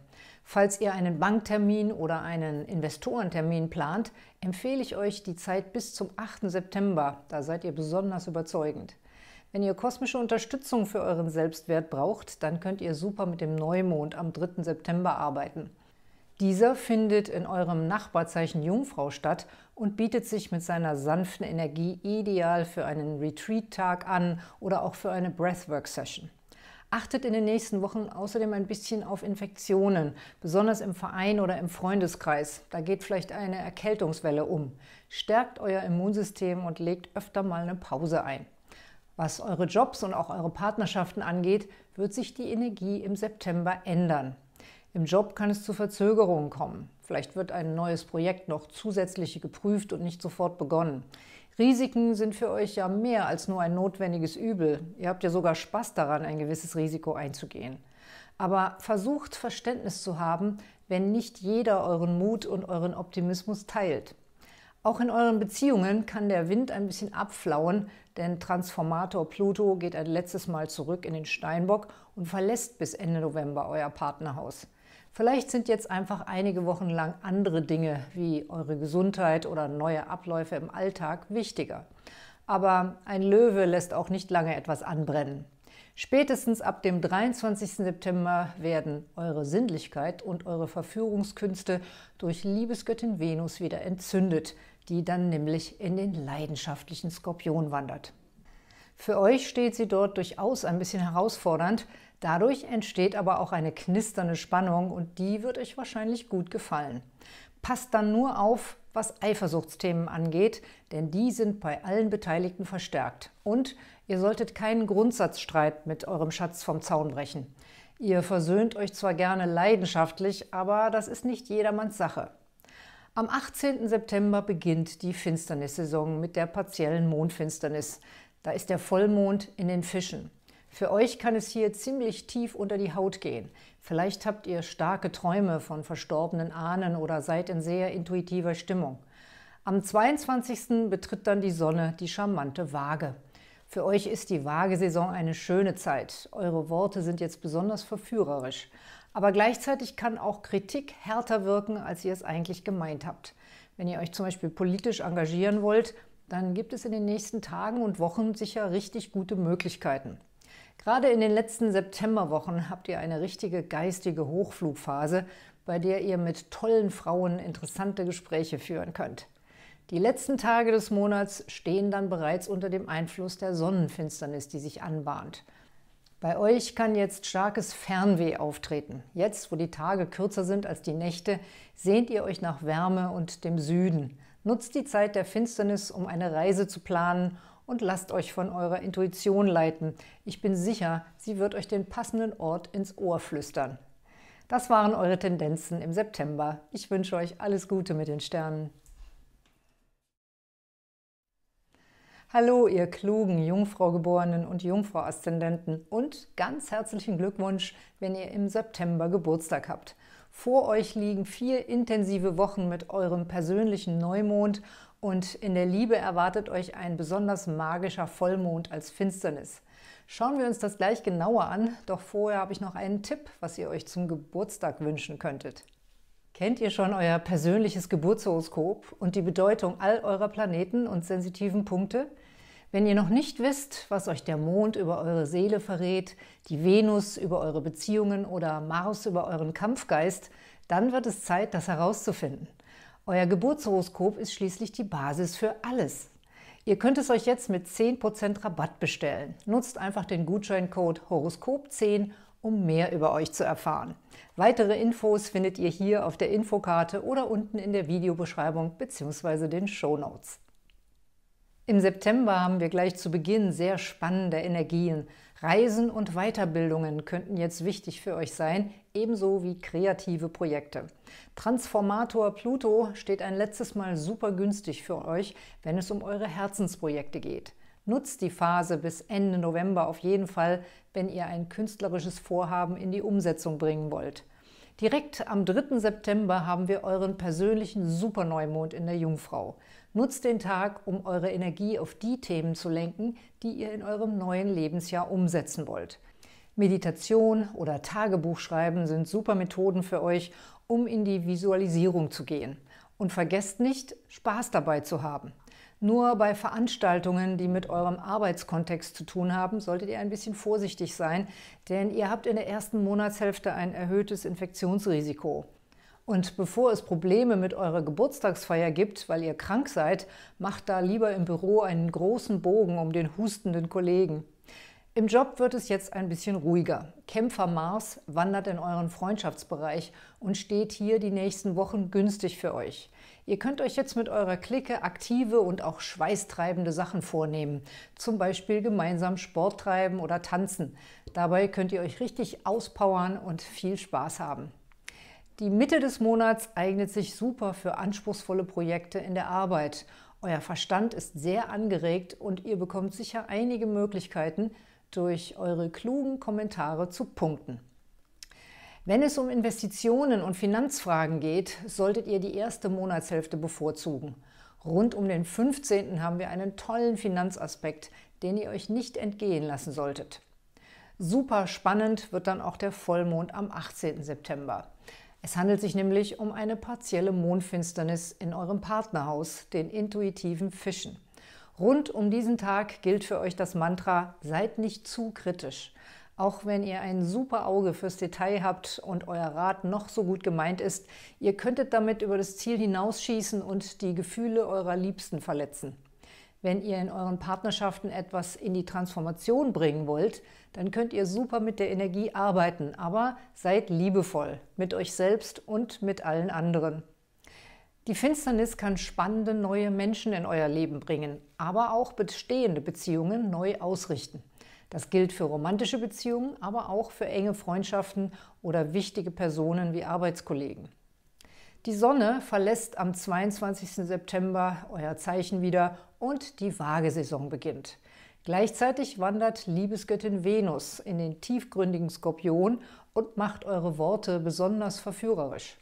Falls ihr einen Banktermin oder einen Investorentermin plant, empfehle ich euch die Zeit bis zum 8. September. Da seid ihr besonders überzeugend. Wenn ihr kosmische Unterstützung für euren Selbstwert braucht, dann könnt ihr super mit dem Neumond am 3. September arbeiten. Dieser findet in eurem Nachbarzeichen Jungfrau statt und bietet sich mit seiner sanften Energie ideal für einen Retreat-Tag an oder auch für eine Breathwork-Session. Achtet in den nächsten Wochen außerdem ein bisschen auf Infektionen, besonders im Verein oder im Freundeskreis. Da geht vielleicht eine Erkältungswelle um. Stärkt euer Immunsystem und legt öfter mal eine Pause ein. Was eure Jobs und auch eure Partnerschaften angeht, wird sich die Energie im September ändern. Im Job kann es zu Verzögerungen kommen. Vielleicht wird ein neues Projekt noch zusätzlich geprüft und nicht sofort begonnen. Risiken sind für euch ja mehr als nur ein notwendiges Übel. Ihr habt ja sogar Spaß daran, ein gewisses Risiko einzugehen. Aber versucht Verständnis zu haben, wenn nicht jeder euren Mut und euren Optimismus teilt. Auch in euren Beziehungen kann der Wind ein bisschen abflauen, denn Transformator Pluto geht ein letztes Mal zurück in den Steinbock und verlässt bis Ende November euer Partnerhaus. Vielleicht sind jetzt einfach einige Wochen lang andere Dinge wie eure Gesundheit oder neue Abläufe im Alltag wichtiger. Aber ein Löwe lässt auch nicht lange etwas anbrennen. Spätestens ab dem 23. September werden eure Sinnlichkeit und eure Verführungskünste durch Liebesgöttin Venus wieder entzündet, die dann nämlich in den leidenschaftlichen Skorpion wandert. Für euch steht sie dort durchaus ein bisschen herausfordernd, Dadurch entsteht aber auch eine knisternde Spannung und die wird euch wahrscheinlich gut gefallen. Passt dann nur auf, was Eifersuchtsthemen angeht, denn die sind bei allen Beteiligten verstärkt. Und ihr solltet keinen Grundsatzstreit mit eurem Schatz vom Zaun brechen. Ihr versöhnt euch zwar gerne leidenschaftlich, aber das ist nicht jedermanns Sache. Am 18. September beginnt die Finsternissaison mit der partiellen Mondfinsternis. Da ist der Vollmond in den Fischen. Für euch kann es hier ziemlich tief unter die Haut gehen. Vielleicht habt ihr starke Träume von verstorbenen Ahnen oder seid in sehr intuitiver Stimmung. Am 22. betritt dann die Sonne die charmante Waage. Für euch ist die Waagesaison eine schöne Zeit. Eure Worte sind jetzt besonders verführerisch. Aber gleichzeitig kann auch Kritik härter wirken, als ihr es eigentlich gemeint habt. Wenn ihr euch zum Beispiel politisch engagieren wollt, dann gibt es in den nächsten Tagen und Wochen sicher richtig gute Möglichkeiten. Gerade in den letzten Septemberwochen habt ihr eine richtige geistige Hochflugphase, bei der ihr mit tollen Frauen interessante Gespräche führen könnt. Die letzten Tage des Monats stehen dann bereits unter dem Einfluss der Sonnenfinsternis, die sich anbahnt. Bei euch kann jetzt starkes Fernweh auftreten. Jetzt, wo die Tage kürzer sind als die Nächte, sehnt ihr euch nach Wärme und dem Süden. Nutzt die Zeit der Finsternis, um eine Reise zu planen und lasst euch von eurer Intuition leiten. Ich bin sicher, sie wird euch den passenden Ort ins Ohr flüstern. Das waren eure Tendenzen im September. Ich wünsche euch alles Gute mit den Sternen. Hallo, ihr klugen Jungfraugeborenen und Jungfrau-Aszendenten und ganz herzlichen Glückwunsch, wenn ihr im September Geburtstag habt. Vor euch liegen vier intensive Wochen mit eurem persönlichen Neumond und in der Liebe erwartet euch ein besonders magischer Vollmond als Finsternis. Schauen wir uns das gleich genauer an, doch vorher habe ich noch einen Tipp, was ihr euch zum Geburtstag wünschen könntet. Kennt ihr schon euer persönliches Geburtshoroskop und die Bedeutung all eurer Planeten und sensitiven Punkte? Wenn ihr noch nicht wisst, was euch der Mond über eure Seele verrät, die Venus über eure Beziehungen oder Mars über euren Kampfgeist, dann wird es Zeit, das herauszufinden. Euer Geburtshoroskop ist schließlich die Basis für alles. Ihr könnt es euch jetzt mit 10% Rabatt bestellen. Nutzt einfach den Gutscheincode HOROSKOP10, um mehr über euch zu erfahren. Weitere Infos findet ihr hier auf der Infokarte oder unten in der Videobeschreibung bzw. den Show Notes. Im September haben wir gleich zu Beginn sehr spannende Energien. Reisen und Weiterbildungen könnten jetzt wichtig für euch sein, ebenso wie kreative Projekte. Transformator Pluto steht ein letztes Mal super günstig für euch, wenn es um eure Herzensprojekte geht. Nutzt die Phase bis Ende November auf jeden Fall, wenn ihr ein künstlerisches Vorhaben in die Umsetzung bringen wollt. Direkt am 3. September haben wir euren persönlichen Superneumond in der Jungfrau. Nutzt den Tag, um eure Energie auf die Themen zu lenken, die ihr in eurem neuen Lebensjahr umsetzen wollt. Meditation oder Tagebuchschreiben sind super Methoden für euch, um in die Visualisierung zu gehen. Und vergesst nicht, Spaß dabei zu haben. Nur bei Veranstaltungen, die mit eurem Arbeitskontext zu tun haben, solltet ihr ein bisschen vorsichtig sein, denn ihr habt in der ersten Monatshälfte ein erhöhtes Infektionsrisiko. Und bevor es Probleme mit eurer Geburtstagsfeier gibt, weil ihr krank seid, macht da lieber im Büro einen großen Bogen um den hustenden Kollegen. Im Job wird es jetzt ein bisschen ruhiger. Kämpfer Mars wandert in euren Freundschaftsbereich und steht hier die nächsten Wochen günstig für euch. Ihr könnt euch jetzt mit eurer Clique aktive und auch schweißtreibende Sachen vornehmen, zum Beispiel gemeinsam Sport treiben oder tanzen. Dabei könnt ihr euch richtig auspowern und viel Spaß haben. Die Mitte des Monats eignet sich super für anspruchsvolle Projekte in der Arbeit. Euer Verstand ist sehr angeregt und ihr bekommt sicher einige Möglichkeiten, durch eure klugen Kommentare zu punkten. Wenn es um Investitionen und Finanzfragen geht, solltet ihr die erste Monatshälfte bevorzugen. Rund um den 15. haben wir einen tollen Finanzaspekt, den ihr euch nicht entgehen lassen solltet. Super spannend wird dann auch der Vollmond am 18. September. Es handelt sich nämlich um eine partielle Mondfinsternis in eurem Partnerhaus, den intuitiven Fischen. Rund um diesen Tag gilt für euch das Mantra, seid nicht zu kritisch. Auch wenn ihr ein super Auge fürs Detail habt und euer Rat noch so gut gemeint ist, ihr könntet damit über das Ziel hinausschießen und die Gefühle eurer Liebsten verletzen. Wenn ihr in euren Partnerschaften etwas in die Transformation bringen wollt, dann könnt ihr super mit der Energie arbeiten, aber seid liebevoll mit euch selbst und mit allen anderen. Die Finsternis kann spannende neue Menschen in euer Leben bringen, aber auch bestehende Beziehungen neu ausrichten. Das gilt für romantische Beziehungen, aber auch für enge Freundschaften oder wichtige Personen wie Arbeitskollegen. Die Sonne verlässt am 22. September euer Zeichen wieder und die Waagesaison beginnt. Gleichzeitig wandert Liebesgöttin Venus in den tiefgründigen Skorpion und macht eure Worte besonders verführerisch.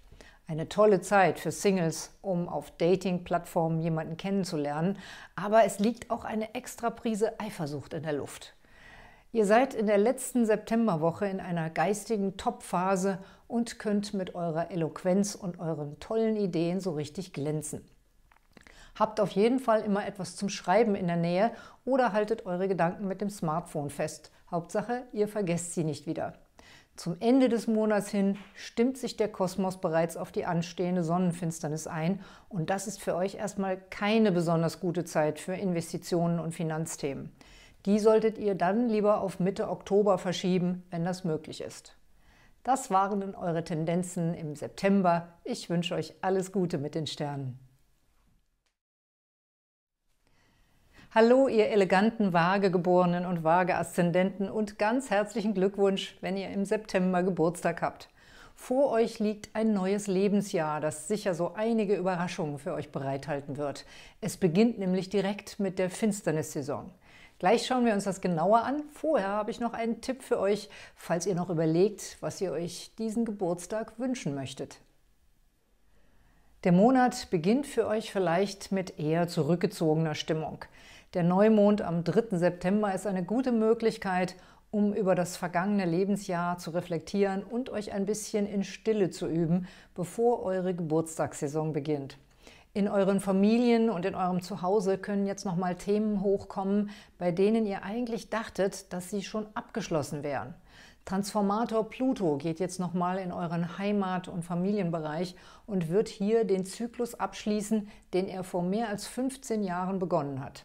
Eine tolle Zeit für Singles, um auf Dating-Plattformen jemanden kennenzulernen, aber es liegt auch eine extra Prise Eifersucht in der Luft. Ihr seid in der letzten Septemberwoche in einer geistigen Top-Phase und könnt mit eurer Eloquenz und euren tollen Ideen so richtig glänzen. Habt auf jeden Fall immer etwas zum Schreiben in der Nähe oder haltet eure Gedanken mit dem Smartphone fest. Hauptsache, ihr vergesst sie nicht wieder. Zum Ende des Monats hin stimmt sich der Kosmos bereits auf die anstehende Sonnenfinsternis ein und das ist für euch erstmal keine besonders gute Zeit für Investitionen und Finanzthemen. Die solltet ihr dann lieber auf Mitte Oktober verschieben, wenn das möglich ist. Das waren dann eure Tendenzen im September. Ich wünsche euch alles Gute mit den Sternen. Hallo, ihr eleganten Waagegeborenen und Waageaszendenten und ganz herzlichen Glückwunsch, wenn ihr im September Geburtstag habt. Vor euch liegt ein neues Lebensjahr, das sicher so einige Überraschungen für euch bereithalten wird. Es beginnt nämlich direkt mit der Finsternissaison. Gleich schauen wir uns das genauer an. Vorher habe ich noch einen Tipp für euch, falls ihr noch überlegt, was ihr euch diesen Geburtstag wünschen möchtet. Der Monat beginnt für euch vielleicht mit eher zurückgezogener Stimmung. Der Neumond am 3. September ist eine gute Möglichkeit, um über das vergangene Lebensjahr zu reflektieren und euch ein bisschen in Stille zu üben, bevor eure Geburtstagssaison beginnt. In euren Familien und in eurem Zuhause können jetzt nochmal Themen hochkommen, bei denen ihr eigentlich dachtet, dass sie schon abgeschlossen wären. Transformator Pluto geht jetzt nochmal in euren Heimat- und Familienbereich und wird hier den Zyklus abschließen, den er vor mehr als 15 Jahren begonnen hat.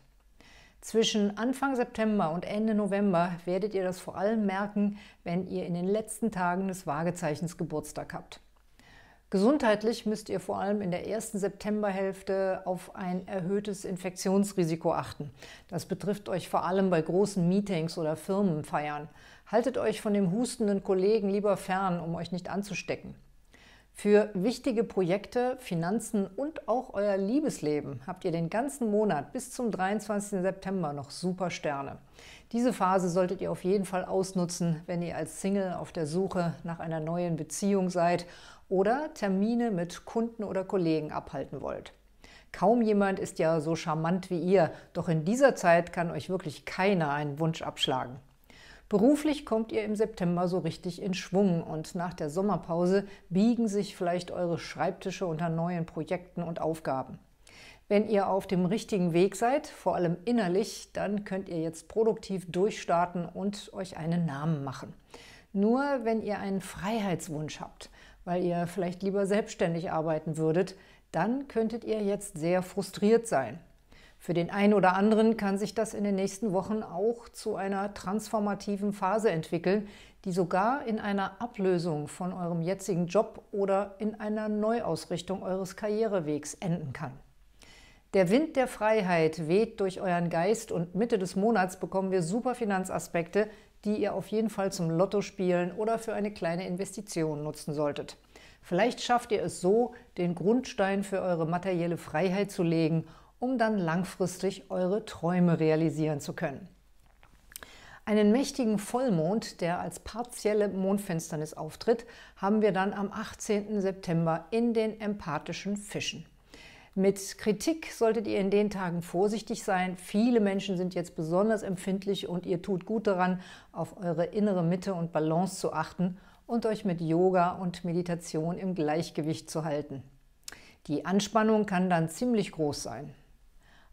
Zwischen Anfang September und Ende November werdet ihr das vor allem merken, wenn ihr in den letzten Tagen des Waagezeichens Geburtstag habt. Gesundheitlich müsst ihr vor allem in der ersten Septemberhälfte auf ein erhöhtes Infektionsrisiko achten. Das betrifft euch vor allem bei großen Meetings oder Firmenfeiern. Haltet euch von dem hustenden Kollegen lieber fern, um euch nicht anzustecken. Für wichtige Projekte, Finanzen und auch euer Liebesleben habt ihr den ganzen Monat bis zum 23. September noch super Sterne. Diese Phase solltet ihr auf jeden Fall ausnutzen, wenn ihr als Single auf der Suche nach einer neuen Beziehung seid oder Termine mit Kunden oder Kollegen abhalten wollt. Kaum jemand ist ja so charmant wie ihr, doch in dieser Zeit kann euch wirklich keiner einen Wunsch abschlagen. Beruflich kommt ihr im September so richtig in Schwung und nach der Sommerpause biegen sich vielleicht eure Schreibtische unter neuen Projekten und Aufgaben. Wenn ihr auf dem richtigen Weg seid, vor allem innerlich, dann könnt ihr jetzt produktiv durchstarten und euch einen Namen machen. Nur wenn ihr einen Freiheitswunsch habt, weil ihr vielleicht lieber selbstständig arbeiten würdet, dann könntet ihr jetzt sehr frustriert sein. Für den einen oder anderen kann sich das in den nächsten Wochen auch zu einer transformativen Phase entwickeln, die sogar in einer Ablösung von eurem jetzigen Job oder in einer Neuausrichtung eures Karrierewegs enden kann. Der Wind der Freiheit weht durch euren Geist und Mitte des Monats bekommen wir super Finanzaspekte, die ihr auf jeden Fall zum Lotto spielen oder für eine kleine Investition nutzen solltet. Vielleicht schafft ihr es so, den Grundstein für eure materielle Freiheit zu legen – um dann langfristig eure Träume realisieren zu können. Einen mächtigen Vollmond, der als partielle Mondfinsternis auftritt, haben wir dann am 18. September in den empathischen Fischen. Mit Kritik solltet ihr in den Tagen vorsichtig sein. Viele Menschen sind jetzt besonders empfindlich und ihr tut gut daran, auf eure innere Mitte und Balance zu achten und euch mit Yoga und Meditation im Gleichgewicht zu halten. Die Anspannung kann dann ziemlich groß sein.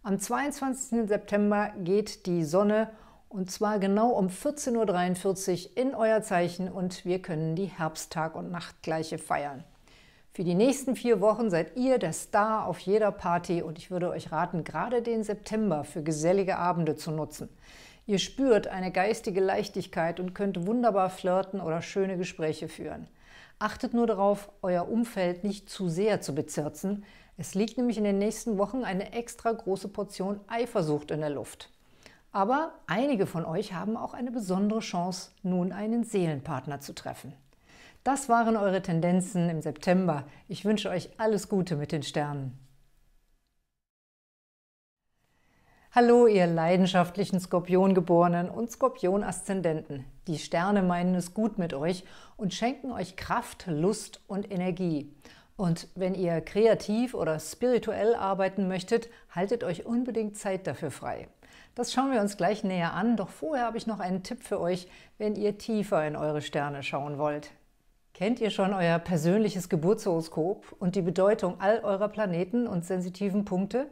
Am 22. September geht die Sonne und zwar genau um 14.43 Uhr in euer Zeichen und wir können die Herbsttag- und Nachtgleiche feiern. Für die nächsten vier Wochen seid ihr der Star auf jeder Party und ich würde euch raten, gerade den September für gesellige Abende zu nutzen. Ihr spürt eine geistige Leichtigkeit und könnt wunderbar flirten oder schöne Gespräche führen. Achtet nur darauf, euer Umfeld nicht zu sehr zu bezirzen, es liegt nämlich in den nächsten Wochen eine extra große Portion Eifersucht in der Luft. Aber einige von euch haben auch eine besondere Chance, nun einen Seelenpartner zu treffen. Das waren eure Tendenzen im September. Ich wünsche euch alles Gute mit den Sternen. Hallo, ihr leidenschaftlichen Skorpiongeborenen und Skorpion-Aszendenten. Die Sterne meinen es gut mit euch und schenken euch Kraft, Lust und Energie. Und wenn ihr kreativ oder spirituell arbeiten möchtet, haltet euch unbedingt Zeit dafür frei. Das schauen wir uns gleich näher an, doch vorher habe ich noch einen Tipp für euch, wenn ihr tiefer in eure Sterne schauen wollt. Kennt ihr schon euer persönliches Geburtshoroskop und die Bedeutung all eurer Planeten und sensitiven Punkte?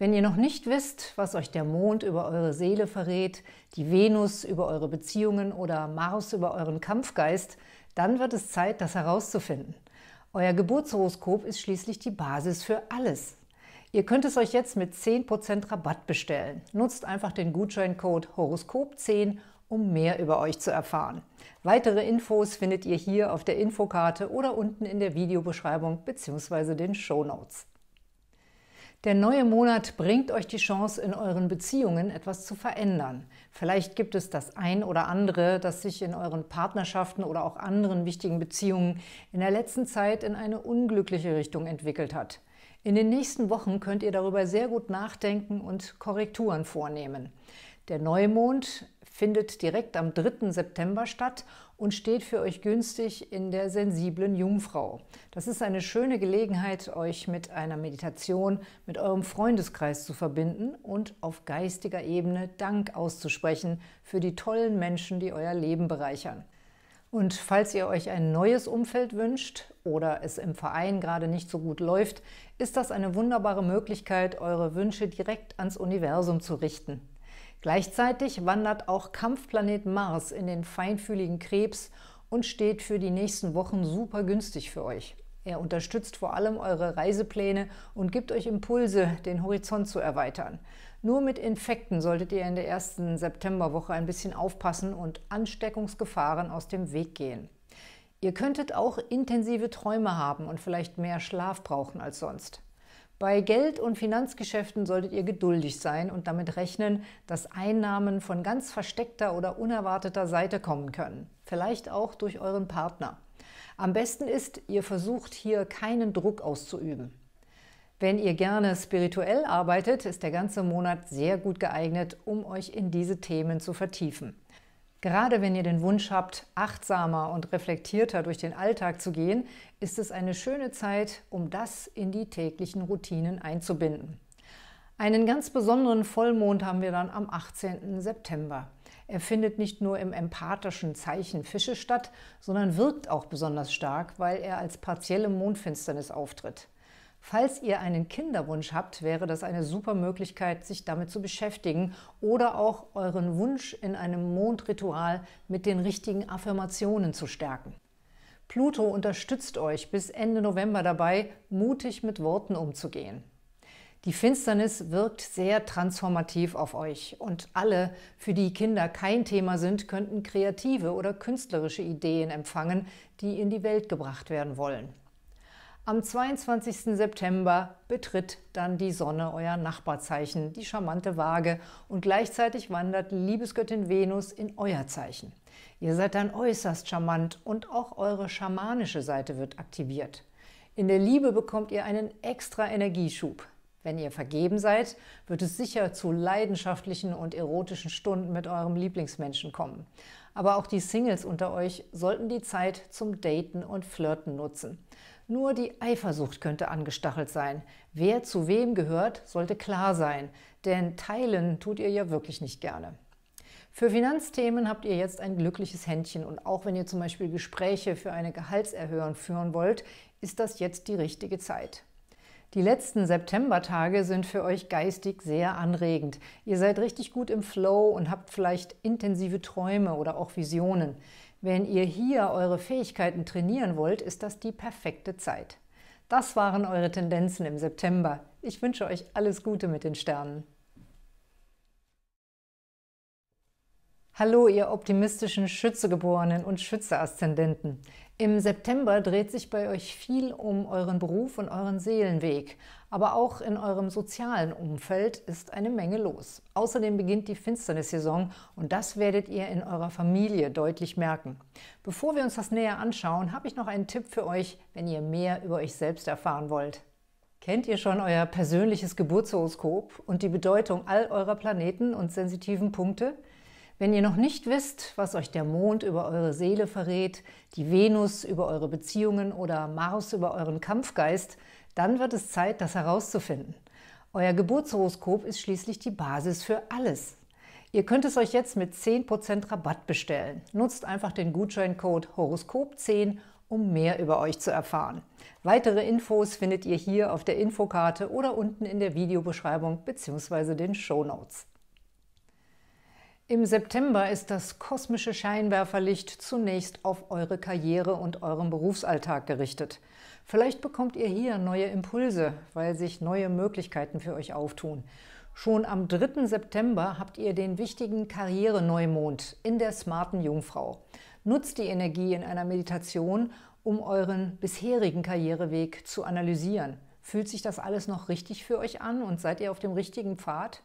Wenn ihr noch nicht wisst, was euch der Mond über eure Seele verrät, die Venus über eure Beziehungen oder Mars über euren Kampfgeist, dann wird es Zeit, das herauszufinden. Euer Geburtshoroskop ist schließlich die Basis für alles. Ihr könnt es euch jetzt mit 10% Rabatt bestellen. Nutzt einfach den Gutscheincode HOROSKOP10, um mehr über euch zu erfahren. Weitere Infos findet ihr hier auf der Infokarte oder unten in der Videobeschreibung bzw. den Show Notes. Der neue Monat bringt euch die Chance, in euren Beziehungen etwas zu verändern. Vielleicht gibt es das ein oder andere, das sich in euren Partnerschaften oder auch anderen wichtigen Beziehungen in der letzten Zeit in eine unglückliche Richtung entwickelt hat. In den nächsten Wochen könnt ihr darüber sehr gut nachdenken und Korrekturen vornehmen. Der Neumond findet direkt am 3. September statt und steht für euch günstig in der sensiblen Jungfrau. Das ist eine schöne Gelegenheit, euch mit einer Meditation mit eurem Freundeskreis zu verbinden und auf geistiger Ebene Dank auszusprechen für die tollen Menschen, die euer Leben bereichern. Und falls ihr euch ein neues Umfeld wünscht oder es im Verein gerade nicht so gut läuft, ist das eine wunderbare Möglichkeit, eure Wünsche direkt ans Universum zu richten. Gleichzeitig wandert auch Kampfplanet Mars in den feinfühligen Krebs und steht für die nächsten Wochen super günstig für euch. Er unterstützt vor allem eure Reisepläne und gibt euch Impulse, den Horizont zu erweitern. Nur mit Infekten solltet ihr in der ersten Septemberwoche ein bisschen aufpassen und Ansteckungsgefahren aus dem Weg gehen. Ihr könntet auch intensive Träume haben und vielleicht mehr Schlaf brauchen als sonst. Bei Geld- und Finanzgeschäften solltet ihr geduldig sein und damit rechnen, dass Einnahmen von ganz versteckter oder unerwarteter Seite kommen können, vielleicht auch durch euren Partner. Am besten ist, ihr versucht hier keinen Druck auszuüben. Wenn ihr gerne spirituell arbeitet, ist der ganze Monat sehr gut geeignet, um euch in diese Themen zu vertiefen. Gerade wenn ihr den Wunsch habt, achtsamer und reflektierter durch den Alltag zu gehen, ist es eine schöne Zeit, um das in die täglichen Routinen einzubinden. Einen ganz besonderen Vollmond haben wir dann am 18. September. Er findet nicht nur im empathischen Zeichen Fische statt, sondern wirkt auch besonders stark, weil er als partielle Mondfinsternis auftritt. Falls ihr einen Kinderwunsch habt, wäre das eine super Möglichkeit, sich damit zu beschäftigen oder auch euren Wunsch in einem Mondritual mit den richtigen Affirmationen zu stärken. Pluto unterstützt euch bis Ende November dabei, mutig mit Worten umzugehen. Die Finsternis wirkt sehr transformativ auf euch und alle, für die Kinder kein Thema sind, könnten kreative oder künstlerische Ideen empfangen, die in die Welt gebracht werden wollen. Am 22. September betritt dann die Sonne euer Nachbarzeichen, die charmante Waage, und gleichzeitig wandert Liebesgöttin Venus in euer Zeichen. Ihr seid dann äußerst charmant und auch eure schamanische Seite wird aktiviert. In der Liebe bekommt ihr einen extra Energieschub. Wenn ihr vergeben seid, wird es sicher zu leidenschaftlichen und erotischen Stunden mit eurem Lieblingsmenschen kommen. Aber auch die Singles unter euch sollten die Zeit zum Daten und Flirten nutzen. Nur die Eifersucht könnte angestachelt sein. Wer zu wem gehört, sollte klar sein, denn teilen tut ihr ja wirklich nicht gerne. Für Finanzthemen habt ihr jetzt ein glückliches Händchen und auch wenn ihr zum Beispiel Gespräche für eine Gehaltserhöhung führen wollt, ist das jetzt die richtige Zeit. Die letzten Septembertage sind für euch geistig sehr anregend. Ihr seid richtig gut im Flow und habt vielleicht intensive Träume oder auch Visionen. Wenn ihr hier eure Fähigkeiten trainieren wollt, ist das die perfekte Zeit. Das waren eure Tendenzen im September. Ich wünsche euch alles Gute mit den Sternen. Hallo, ihr optimistischen Schützegeborenen und Schütze-Aszendenten. Im September dreht sich bei euch viel um euren Beruf und euren Seelenweg. Aber auch in eurem sozialen Umfeld ist eine Menge los. Außerdem beginnt die Finsternissaison und das werdet ihr in eurer Familie deutlich merken. Bevor wir uns das näher anschauen, habe ich noch einen Tipp für euch, wenn ihr mehr über euch selbst erfahren wollt. Kennt ihr schon euer persönliches Geburtshoroskop und die Bedeutung all eurer Planeten und sensitiven Punkte? Wenn ihr noch nicht wisst, was euch der Mond über eure Seele verrät, die Venus über eure Beziehungen oder Mars über euren Kampfgeist, dann wird es Zeit, das herauszufinden. Euer Geburtshoroskop ist schließlich die Basis für alles. Ihr könnt es euch jetzt mit 10% Rabatt bestellen. Nutzt einfach den Gutscheincode HOROSKOP10, um mehr über euch zu erfahren. Weitere Infos findet ihr hier auf der Infokarte oder unten in der Videobeschreibung bzw. den Show Notes. Im September ist das kosmische Scheinwerferlicht zunächst auf eure Karriere und euren Berufsalltag gerichtet. Vielleicht bekommt ihr hier neue Impulse, weil sich neue Möglichkeiten für euch auftun. Schon am 3. September habt ihr den wichtigen Karriere-Neumond in der smarten Jungfrau. Nutzt die Energie in einer Meditation, um euren bisherigen Karriereweg zu analysieren. Fühlt sich das alles noch richtig für euch an und seid ihr auf dem richtigen Pfad?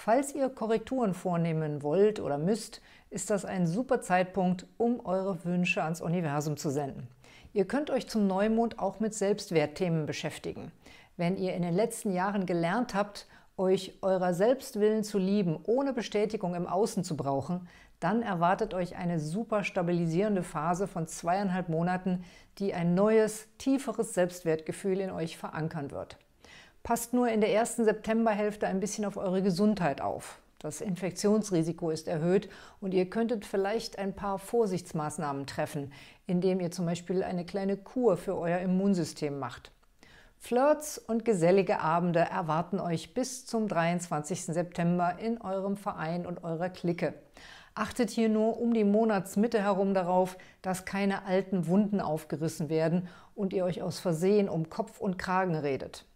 Falls ihr Korrekturen vornehmen wollt oder müsst, ist das ein super Zeitpunkt, um eure Wünsche ans Universum zu senden. Ihr könnt euch zum Neumond auch mit Selbstwertthemen beschäftigen. Wenn ihr in den letzten Jahren gelernt habt, euch eurer Selbstwillen zu lieben, ohne Bestätigung im Außen zu brauchen, dann erwartet euch eine super stabilisierende Phase von zweieinhalb Monaten, die ein neues, tieferes Selbstwertgefühl in euch verankern wird. Passt nur in der ersten Septemberhälfte ein bisschen auf eure Gesundheit auf. Das Infektionsrisiko ist erhöht und ihr könntet vielleicht ein paar Vorsichtsmaßnahmen treffen, indem ihr zum Beispiel eine kleine Kur für euer Immunsystem macht. Flirts und gesellige Abende erwarten euch bis zum 23. September in eurem Verein und eurer Clique. Achtet hier nur um die Monatsmitte herum darauf, dass keine alten Wunden aufgerissen werden und ihr euch aus Versehen um Kopf und Kragen redet.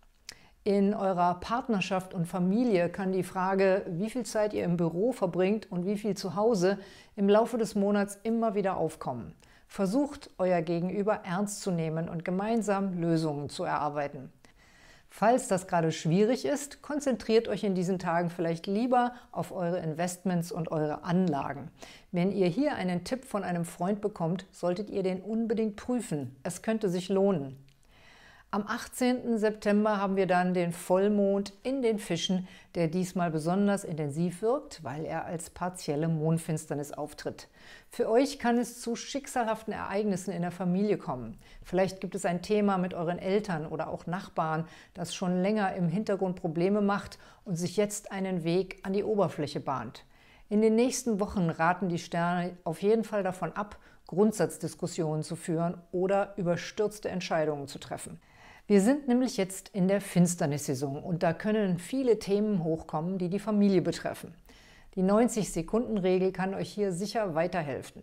In eurer Partnerschaft und Familie kann die Frage, wie viel Zeit ihr im Büro verbringt und wie viel zu Hause, im Laufe des Monats immer wieder aufkommen. Versucht, euer Gegenüber ernst zu nehmen und gemeinsam Lösungen zu erarbeiten. Falls das gerade schwierig ist, konzentriert euch in diesen Tagen vielleicht lieber auf eure Investments und eure Anlagen. Wenn ihr hier einen Tipp von einem Freund bekommt, solltet ihr den unbedingt prüfen. Es könnte sich lohnen. Am 18. September haben wir dann den Vollmond in den Fischen, der diesmal besonders intensiv wirkt, weil er als partielle Mondfinsternis auftritt. Für euch kann es zu schicksalhaften Ereignissen in der Familie kommen. Vielleicht gibt es ein Thema mit euren Eltern oder auch Nachbarn, das schon länger im Hintergrund Probleme macht und sich jetzt einen Weg an die Oberfläche bahnt. In den nächsten Wochen raten die Sterne auf jeden Fall davon ab, Grundsatzdiskussionen zu führen oder überstürzte Entscheidungen zu treffen. Wir sind nämlich jetzt in der Finsternissaison und da können viele Themen hochkommen, die die Familie betreffen. Die 90-Sekunden-Regel kann euch hier sicher weiterhelfen.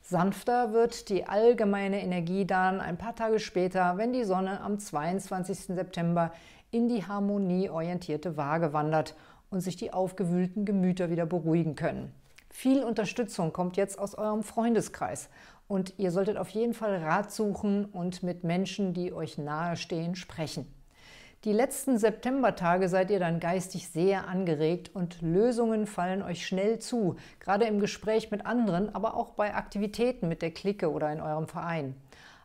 Sanfter wird die allgemeine Energie dann ein paar Tage später, wenn die Sonne am 22. September in die harmonieorientierte Waage wandert und sich die aufgewühlten Gemüter wieder beruhigen können. Viel Unterstützung kommt jetzt aus eurem Freundeskreis und ihr solltet auf jeden Fall Rat suchen und mit Menschen, die euch nahestehen, sprechen. Die letzten Septembertage seid ihr dann geistig sehr angeregt und Lösungen fallen euch schnell zu, gerade im Gespräch mit anderen, aber auch bei Aktivitäten mit der Clique oder in eurem Verein.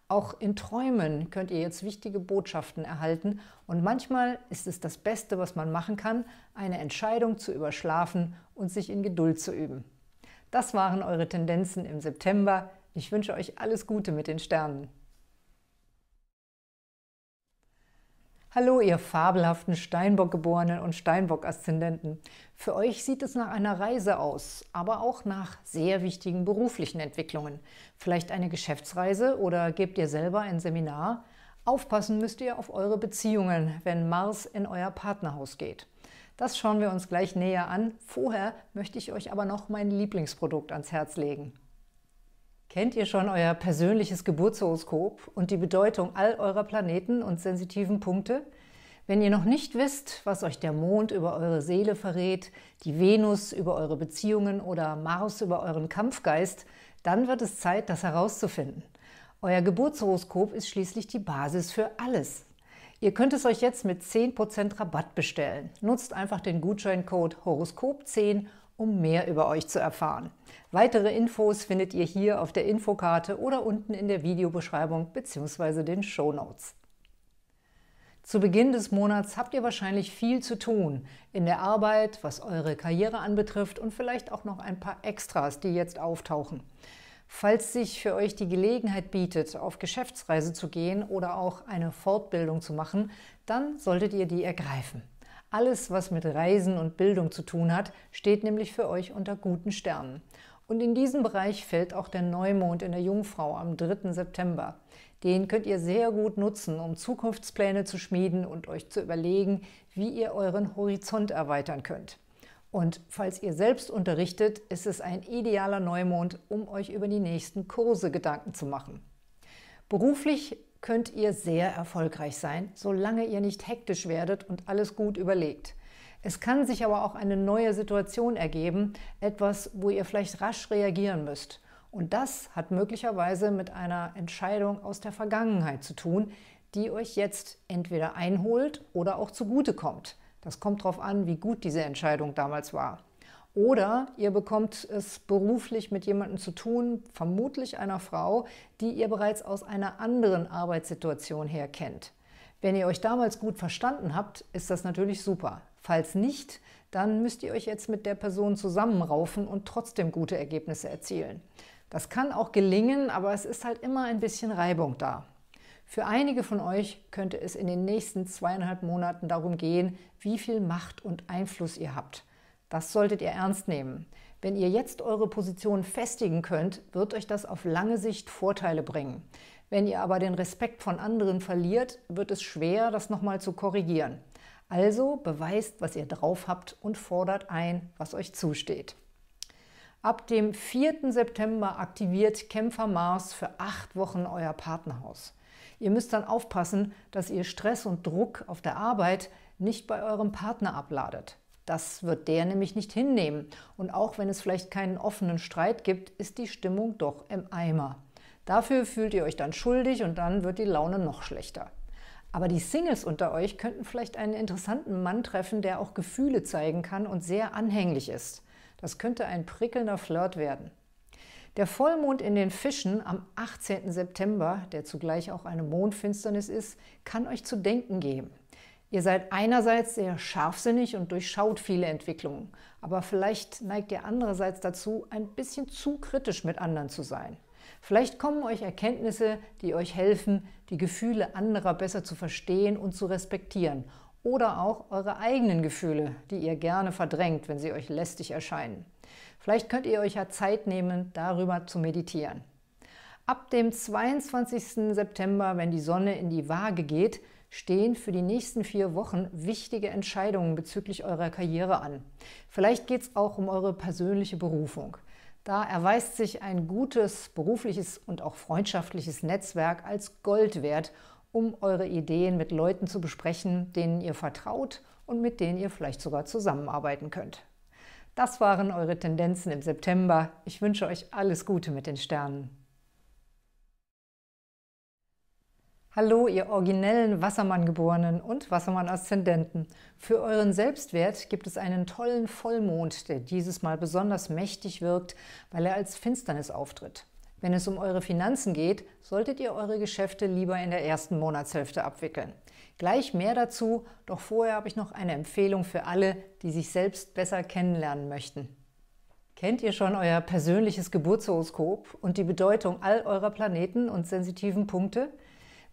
Auch in Träumen könnt ihr jetzt wichtige Botschaften erhalten und manchmal ist es das Beste, was man machen kann, eine Entscheidung zu überschlafen und sich in Geduld zu üben. Das waren eure Tendenzen im September. Ich wünsche euch alles Gute mit den Sternen. Hallo, ihr fabelhaften Steinbock-Geborenen und Steinbock-Aszendenten. Für euch sieht es nach einer Reise aus, aber auch nach sehr wichtigen beruflichen Entwicklungen. Vielleicht eine Geschäftsreise oder gebt ihr selber ein Seminar. Aufpassen müsst ihr auf eure Beziehungen, wenn Mars in euer Partnerhaus geht. Das schauen wir uns gleich näher an. Vorher möchte ich euch aber noch mein Lieblingsprodukt ans Herz legen. Kennt ihr schon euer persönliches Geburtshoroskop und die Bedeutung all eurer Planeten und sensitiven Punkte? Wenn ihr noch nicht wisst, was euch der Mond über eure Seele verrät, die Venus über eure Beziehungen oder Mars über euren Kampfgeist, dann wird es Zeit, das herauszufinden. Euer Geburtshoroskop ist schließlich die Basis für alles. Ihr könnt es euch jetzt mit 10% Rabatt bestellen. Nutzt einfach den Gutscheincode HOROSKOP10 um mehr über euch zu erfahren. Weitere Infos findet ihr hier auf der Infokarte oder unten in der Videobeschreibung bzw. den Show Notes. Zu Beginn des Monats habt ihr wahrscheinlich viel zu tun in der Arbeit, was eure Karriere anbetrifft und vielleicht auch noch ein paar Extras, die jetzt auftauchen. Falls sich für euch die Gelegenheit bietet, auf Geschäftsreise zu gehen oder auch eine Fortbildung zu machen, dann solltet ihr die ergreifen. Alles, was mit Reisen und Bildung zu tun hat, steht nämlich für euch unter guten Sternen. Und in diesen Bereich fällt auch der Neumond in der Jungfrau am 3. September. Den könnt ihr sehr gut nutzen, um Zukunftspläne zu schmieden und euch zu überlegen, wie ihr euren Horizont erweitern könnt. Und falls ihr selbst unterrichtet, ist es ein idealer Neumond, um euch über die nächsten Kurse Gedanken zu machen. Beruflich könnt ihr sehr erfolgreich sein, solange ihr nicht hektisch werdet und alles gut überlegt. Es kann sich aber auch eine neue Situation ergeben, etwas, wo ihr vielleicht rasch reagieren müsst. Und das hat möglicherweise mit einer Entscheidung aus der Vergangenheit zu tun, die euch jetzt entweder einholt oder auch zugutekommt. Das kommt darauf an, wie gut diese Entscheidung damals war. Oder ihr bekommt es beruflich mit jemandem zu tun, vermutlich einer Frau, die ihr bereits aus einer anderen Arbeitssituation her kennt. Wenn ihr euch damals gut verstanden habt, ist das natürlich super. Falls nicht, dann müsst ihr euch jetzt mit der Person zusammenraufen und trotzdem gute Ergebnisse erzielen. Das kann auch gelingen, aber es ist halt immer ein bisschen Reibung da. Für einige von euch könnte es in den nächsten zweieinhalb Monaten darum gehen, wie viel Macht und Einfluss ihr habt. Das solltet ihr ernst nehmen. Wenn ihr jetzt eure Position festigen könnt, wird euch das auf lange Sicht Vorteile bringen. Wenn ihr aber den Respekt von anderen verliert, wird es schwer, das nochmal zu korrigieren. Also beweist, was ihr drauf habt und fordert ein, was euch zusteht. Ab dem 4. September aktiviert Kämpfer Mars für acht Wochen euer Partnerhaus. Ihr müsst dann aufpassen, dass ihr Stress und Druck auf der Arbeit nicht bei eurem Partner abladet. Das wird der nämlich nicht hinnehmen. Und auch wenn es vielleicht keinen offenen Streit gibt, ist die Stimmung doch im Eimer. Dafür fühlt ihr euch dann schuldig und dann wird die Laune noch schlechter. Aber die Singles unter euch könnten vielleicht einen interessanten Mann treffen, der auch Gefühle zeigen kann und sehr anhänglich ist. Das könnte ein prickelnder Flirt werden. Der Vollmond in den Fischen am 18. September, der zugleich auch eine Mondfinsternis ist, kann euch zu denken geben. Ihr seid einerseits sehr scharfsinnig und durchschaut viele Entwicklungen, aber vielleicht neigt ihr andererseits dazu, ein bisschen zu kritisch mit anderen zu sein. Vielleicht kommen euch Erkenntnisse, die euch helfen, die Gefühle anderer besser zu verstehen und zu respektieren oder auch eure eigenen Gefühle, die ihr gerne verdrängt, wenn sie euch lästig erscheinen. Vielleicht könnt ihr euch ja Zeit nehmen, darüber zu meditieren. Ab dem 22. September, wenn die Sonne in die Waage geht, stehen für die nächsten vier Wochen wichtige Entscheidungen bezüglich eurer Karriere an. Vielleicht geht es auch um eure persönliche Berufung. Da erweist sich ein gutes berufliches und auch freundschaftliches Netzwerk als Gold wert, um eure Ideen mit Leuten zu besprechen, denen ihr vertraut und mit denen ihr vielleicht sogar zusammenarbeiten könnt. Das waren eure Tendenzen im September. Ich wünsche euch alles Gute mit den Sternen. Hallo, ihr originellen Wassermann-Geborenen und Wassermann-Aszendenten. Für euren Selbstwert gibt es einen tollen Vollmond, der dieses Mal besonders mächtig wirkt, weil er als Finsternis auftritt. Wenn es um eure Finanzen geht, solltet ihr eure Geschäfte lieber in der ersten Monatshälfte abwickeln. Gleich mehr dazu, doch vorher habe ich noch eine Empfehlung für alle, die sich selbst besser kennenlernen möchten. Kennt ihr schon euer persönliches Geburtshoroskop und die Bedeutung all eurer Planeten und sensitiven Punkte?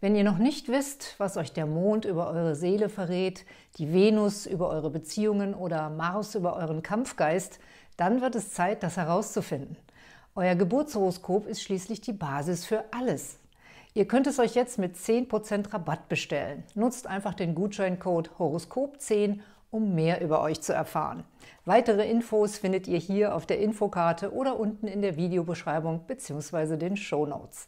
Wenn ihr noch nicht wisst, was euch der Mond über eure Seele verrät, die Venus über eure Beziehungen oder Mars über euren Kampfgeist, dann wird es Zeit, das herauszufinden. Euer Geburtshoroskop ist schließlich die Basis für alles. Ihr könnt es euch jetzt mit 10% Rabatt bestellen. Nutzt einfach den Gutscheincode Horoskop10, um mehr über euch zu erfahren. Weitere Infos findet ihr hier auf der Infokarte oder unten in der Videobeschreibung bzw. den Show Notes.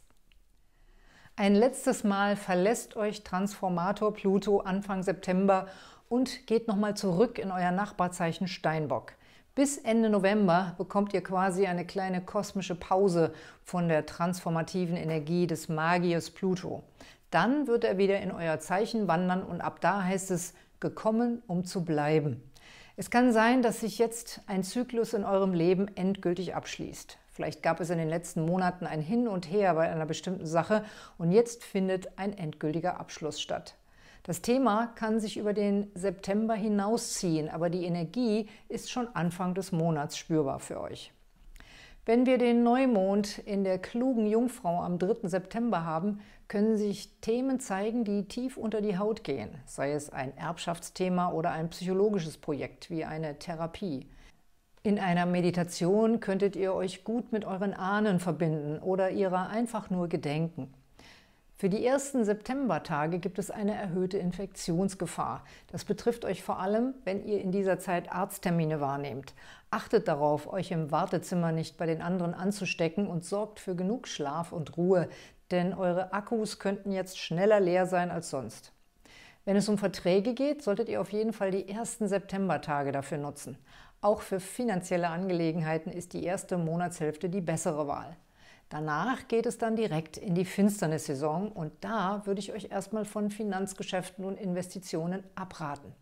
Ein letztes Mal verlässt euch Transformator Pluto Anfang September und geht nochmal zurück in euer Nachbarzeichen Steinbock. Bis Ende November bekommt ihr quasi eine kleine kosmische Pause von der transformativen Energie des Magiers Pluto. Dann wird er wieder in euer Zeichen wandern und ab da heißt es, gekommen, um zu bleiben. Es kann sein, dass sich jetzt ein Zyklus in eurem Leben endgültig abschließt. Vielleicht gab es in den letzten Monaten ein Hin und Her bei einer bestimmten Sache und jetzt findet ein endgültiger Abschluss statt. Das Thema kann sich über den September hinausziehen, aber die Energie ist schon Anfang des Monats spürbar für euch. Wenn wir den Neumond in der klugen Jungfrau am 3. September haben, können sich Themen zeigen, die tief unter die Haut gehen, sei es ein Erbschaftsthema oder ein psychologisches Projekt wie eine Therapie. In einer Meditation könntet ihr euch gut mit euren Ahnen verbinden oder ihrer einfach nur gedenken. Für die ersten Septembertage gibt es eine erhöhte Infektionsgefahr. Das betrifft euch vor allem, wenn ihr in dieser Zeit Arzttermine wahrnehmt. Achtet darauf, euch im Wartezimmer nicht bei den anderen anzustecken und sorgt für genug Schlaf und Ruhe, denn eure Akkus könnten jetzt schneller leer sein als sonst. Wenn es um Verträge geht, solltet ihr auf jeden Fall die ersten Septembertage dafür nutzen. Auch für finanzielle Angelegenheiten ist die erste Monatshälfte die bessere Wahl. Danach geht es dann direkt in die Finsternissaison und da würde ich euch erstmal von Finanzgeschäften und Investitionen abraten.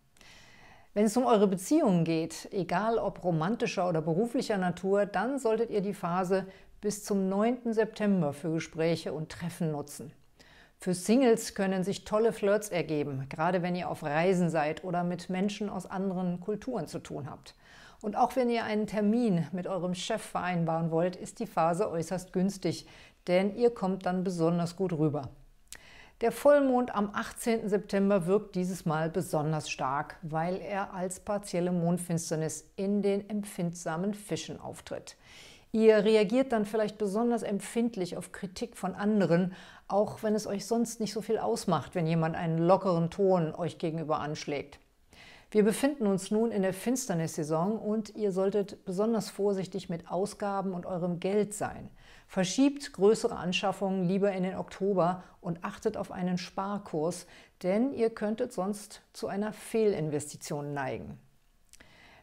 Wenn es um eure Beziehungen geht, egal ob romantischer oder beruflicher Natur, dann solltet ihr die Phase bis zum 9. September für Gespräche und Treffen nutzen. Für Singles können sich tolle Flirts ergeben, gerade wenn ihr auf Reisen seid oder mit Menschen aus anderen Kulturen zu tun habt. Und auch wenn ihr einen Termin mit eurem Chef vereinbaren wollt, ist die Phase äußerst günstig, denn ihr kommt dann besonders gut rüber. Der Vollmond am 18. September wirkt dieses Mal besonders stark, weil er als partielle Mondfinsternis in den empfindsamen Fischen auftritt. Ihr reagiert dann vielleicht besonders empfindlich auf Kritik von anderen, auch wenn es euch sonst nicht so viel ausmacht, wenn jemand einen lockeren Ton euch gegenüber anschlägt. Wir befinden uns nun in der Finsternissaison und ihr solltet besonders vorsichtig mit Ausgaben und eurem Geld sein. Verschiebt größere Anschaffungen lieber in den Oktober und achtet auf einen Sparkurs, denn ihr könntet sonst zu einer Fehlinvestition neigen.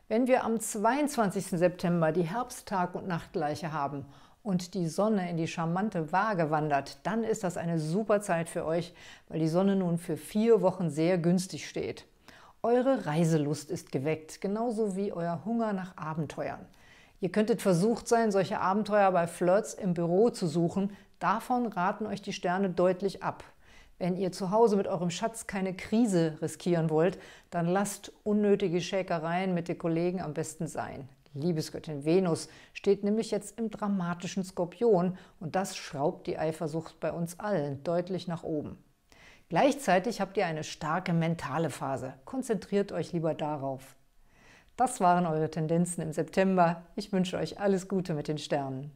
Wenn wir am 22. September die Herbsttag- und Nachtgleiche haben und die Sonne in die charmante Waage wandert, dann ist das eine super Zeit für euch, weil die Sonne nun für vier Wochen sehr günstig steht. Eure Reiselust ist geweckt, genauso wie euer Hunger nach Abenteuern. Ihr könntet versucht sein, solche Abenteuer bei Flirts im Büro zu suchen. Davon raten euch die Sterne deutlich ab. Wenn ihr zu Hause mit eurem Schatz keine Krise riskieren wollt, dann lasst unnötige Schäkereien mit den Kollegen am besten sein. Liebesgöttin Venus steht nämlich jetzt im dramatischen Skorpion und das schraubt die Eifersucht bei uns allen deutlich nach oben. Gleichzeitig habt ihr eine starke mentale Phase. Konzentriert euch lieber darauf. Das waren eure Tendenzen im September. Ich wünsche euch alles Gute mit den Sternen.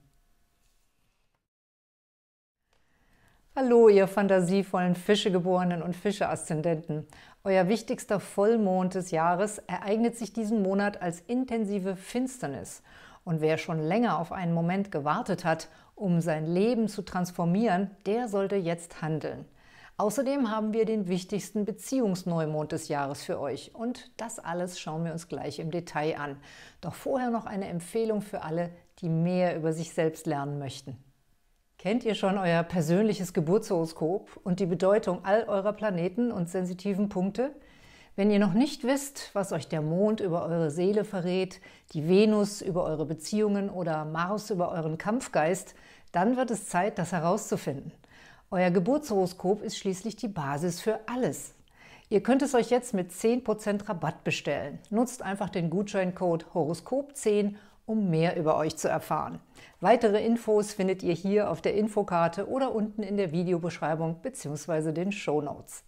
Hallo, ihr fantasievollen Fischegeborenen und Fischeaszendenten. Euer wichtigster Vollmond des Jahres ereignet sich diesen Monat als intensive Finsternis. Und wer schon länger auf einen Moment gewartet hat, um sein Leben zu transformieren, der sollte jetzt handeln. Außerdem haben wir den wichtigsten Beziehungsneumond des Jahres für euch und das alles schauen wir uns gleich im Detail an. Doch vorher noch eine Empfehlung für alle, die mehr über sich selbst lernen möchten. Kennt ihr schon euer persönliches Geburtshoroskop und die Bedeutung all eurer Planeten und sensitiven Punkte? Wenn ihr noch nicht wisst, was euch der Mond über eure Seele verrät, die Venus über eure Beziehungen oder Mars über euren Kampfgeist, dann wird es Zeit, das herauszufinden. Euer Geburtshoroskop ist schließlich die Basis für alles. Ihr könnt es euch jetzt mit 10% Rabatt bestellen. Nutzt einfach den Gutscheincode HOROSKOP10, um mehr über euch zu erfahren. Weitere Infos findet ihr hier auf der Infokarte oder unten in der Videobeschreibung bzw. den Show Notes.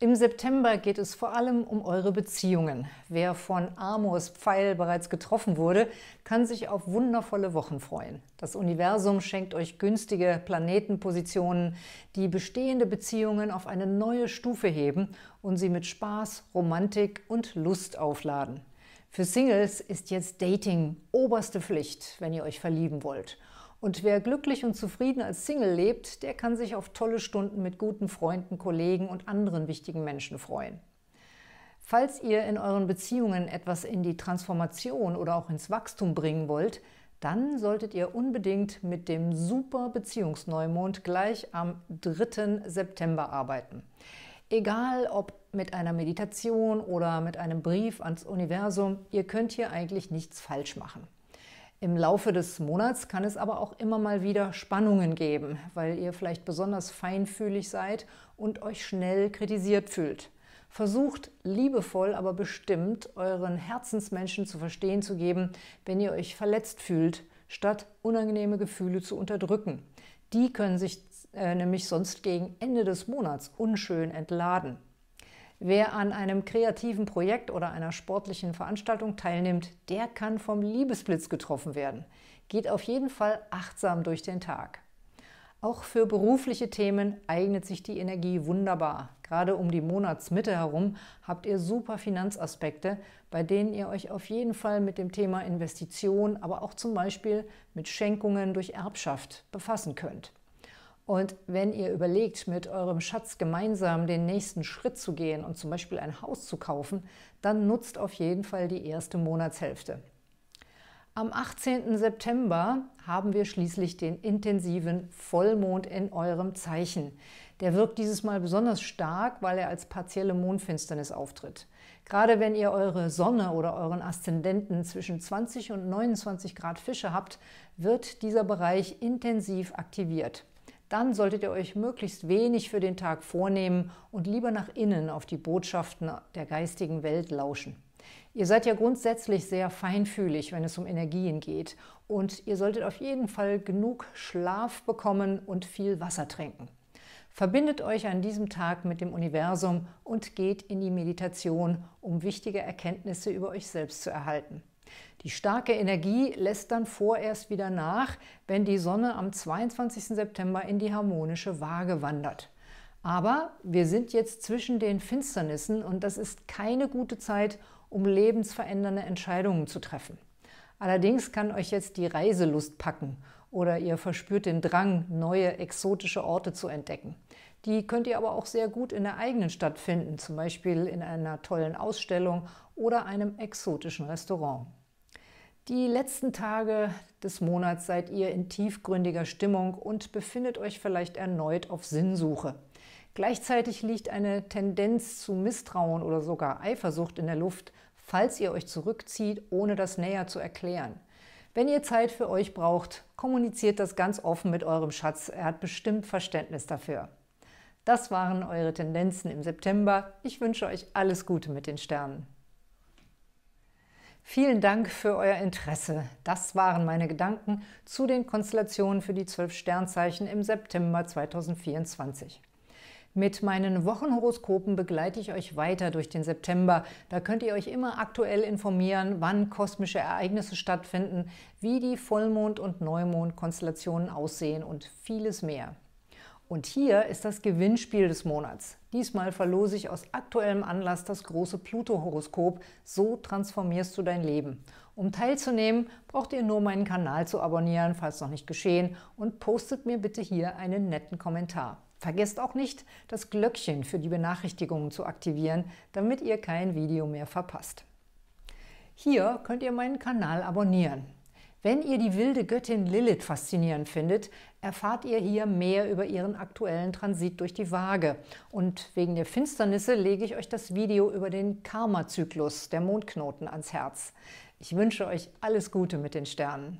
Im September geht es vor allem um eure Beziehungen. Wer von Amors Pfeil bereits getroffen wurde, kann sich auf wundervolle Wochen freuen. Das Universum schenkt euch günstige Planetenpositionen, die bestehende Beziehungen auf eine neue Stufe heben und sie mit Spaß, Romantik und Lust aufladen. Für Singles ist jetzt Dating oberste Pflicht, wenn ihr euch verlieben wollt. Und wer glücklich und zufrieden als Single lebt, der kann sich auf tolle Stunden mit guten Freunden, Kollegen und anderen wichtigen Menschen freuen. Falls ihr in euren Beziehungen etwas in die Transformation oder auch ins Wachstum bringen wollt, dann solltet ihr unbedingt mit dem Super Beziehungsneumond gleich am 3. September arbeiten. Egal ob mit einer Meditation oder mit einem Brief ans Universum, ihr könnt hier eigentlich nichts falsch machen. Im Laufe des Monats kann es aber auch immer mal wieder Spannungen geben, weil ihr vielleicht besonders feinfühlig seid und euch schnell kritisiert fühlt. Versucht liebevoll, aber bestimmt euren Herzensmenschen zu verstehen zu geben, wenn ihr euch verletzt fühlt, statt unangenehme Gefühle zu unterdrücken. Die können sich äh, nämlich sonst gegen Ende des Monats unschön entladen. Wer an einem kreativen Projekt oder einer sportlichen Veranstaltung teilnimmt, der kann vom Liebesblitz getroffen werden. Geht auf jeden Fall achtsam durch den Tag. Auch für berufliche Themen eignet sich die Energie wunderbar. Gerade um die Monatsmitte herum habt ihr super Finanzaspekte, bei denen ihr euch auf jeden Fall mit dem Thema Investition, aber auch zum Beispiel mit Schenkungen durch Erbschaft befassen könnt. Und wenn ihr überlegt, mit eurem Schatz gemeinsam den nächsten Schritt zu gehen und zum Beispiel ein Haus zu kaufen, dann nutzt auf jeden Fall die erste Monatshälfte. Am 18. September haben wir schließlich den intensiven Vollmond in eurem Zeichen. Der wirkt dieses Mal besonders stark, weil er als partielle Mondfinsternis auftritt. Gerade wenn ihr eure Sonne oder euren Aszendenten zwischen 20 und 29 Grad Fische habt, wird dieser Bereich intensiv aktiviert dann solltet ihr euch möglichst wenig für den Tag vornehmen und lieber nach innen auf die Botschaften der geistigen Welt lauschen. Ihr seid ja grundsätzlich sehr feinfühlig, wenn es um Energien geht und ihr solltet auf jeden Fall genug Schlaf bekommen und viel Wasser trinken. Verbindet euch an diesem Tag mit dem Universum und geht in die Meditation, um wichtige Erkenntnisse über euch selbst zu erhalten. Die starke Energie lässt dann vorerst wieder nach, wenn die Sonne am 22. September in die harmonische Waage wandert. Aber wir sind jetzt zwischen den Finsternissen und das ist keine gute Zeit, um lebensverändernde Entscheidungen zu treffen. Allerdings kann euch jetzt die Reiselust packen oder ihr verspürt den Drang, neue exotische Orte zu entdecken. Die könnt ihr aber auch sehr gut in der eigenen Stadt finden, zum Beispiel in einer tollen Ausstellung oder einem exotischen Restaurant. Die letzten Tage des Monats seid ihr in tiefgründiger Stimmung und befindet euch vielleicht erneut auf Sinnsuche. Gleichzeitig liegt eine Tendenz zu Misstrauen oder sogar Eifersucht in der Luft, falls ihr euch zurückzieht, ohne das näher zu erklären. Wenn ihr Zeit für euch braucht, kommuniziert das ganz offen mit eurem Schatz. Er hat bestimmt Verständnis dafür. Das waren eure Tendenzen im September. Ich wünsche euch alles Gute mit den Sternen. Vielen Dank für euer Interesse. Das waren meine Gedanken zu den Konstellationen für die zwölf Sternzeichen im September 2024. Mit meinen Wochenhoroskopen begleite ich euch weiter durch den September. Da könnt ihr euch immer aktuell informieren, wann kosmische Ereignisse stattfinden, wie die Vollmond- und Neumondkonstellationen aussehen und vieles mehr. Und hier ist das Gewinnspiel des Monats. Diesmal verlose ich aus aktuellem Anlass das große Pluto-Horoskop So transformierst du dein Leben. Um teilzunehmen, braucht ihr nur meinen Kanal zu abonnieren, falls noch nicht geschehen, und postet mir bitte hier einen netten Kommentar. Vergesst auch nicht, das Glöckchen für die Benachrichtigungen zu aktivieren, damit ihr kein Video mehr verpasst. Hier könnt ihr meinen Kanal abonnieren. Wenn ihr die wilde Göttin Lilith faszinierend findet, erfahrt ihr hier mehr über ihren aktuellen Transit durch die Waage. Und wegen der Finsternisse lege ich euch das Video über den Karma-Zyklus der Mondknoten ans Herz. Ich wünsche euch alles Gute mit den Sternen.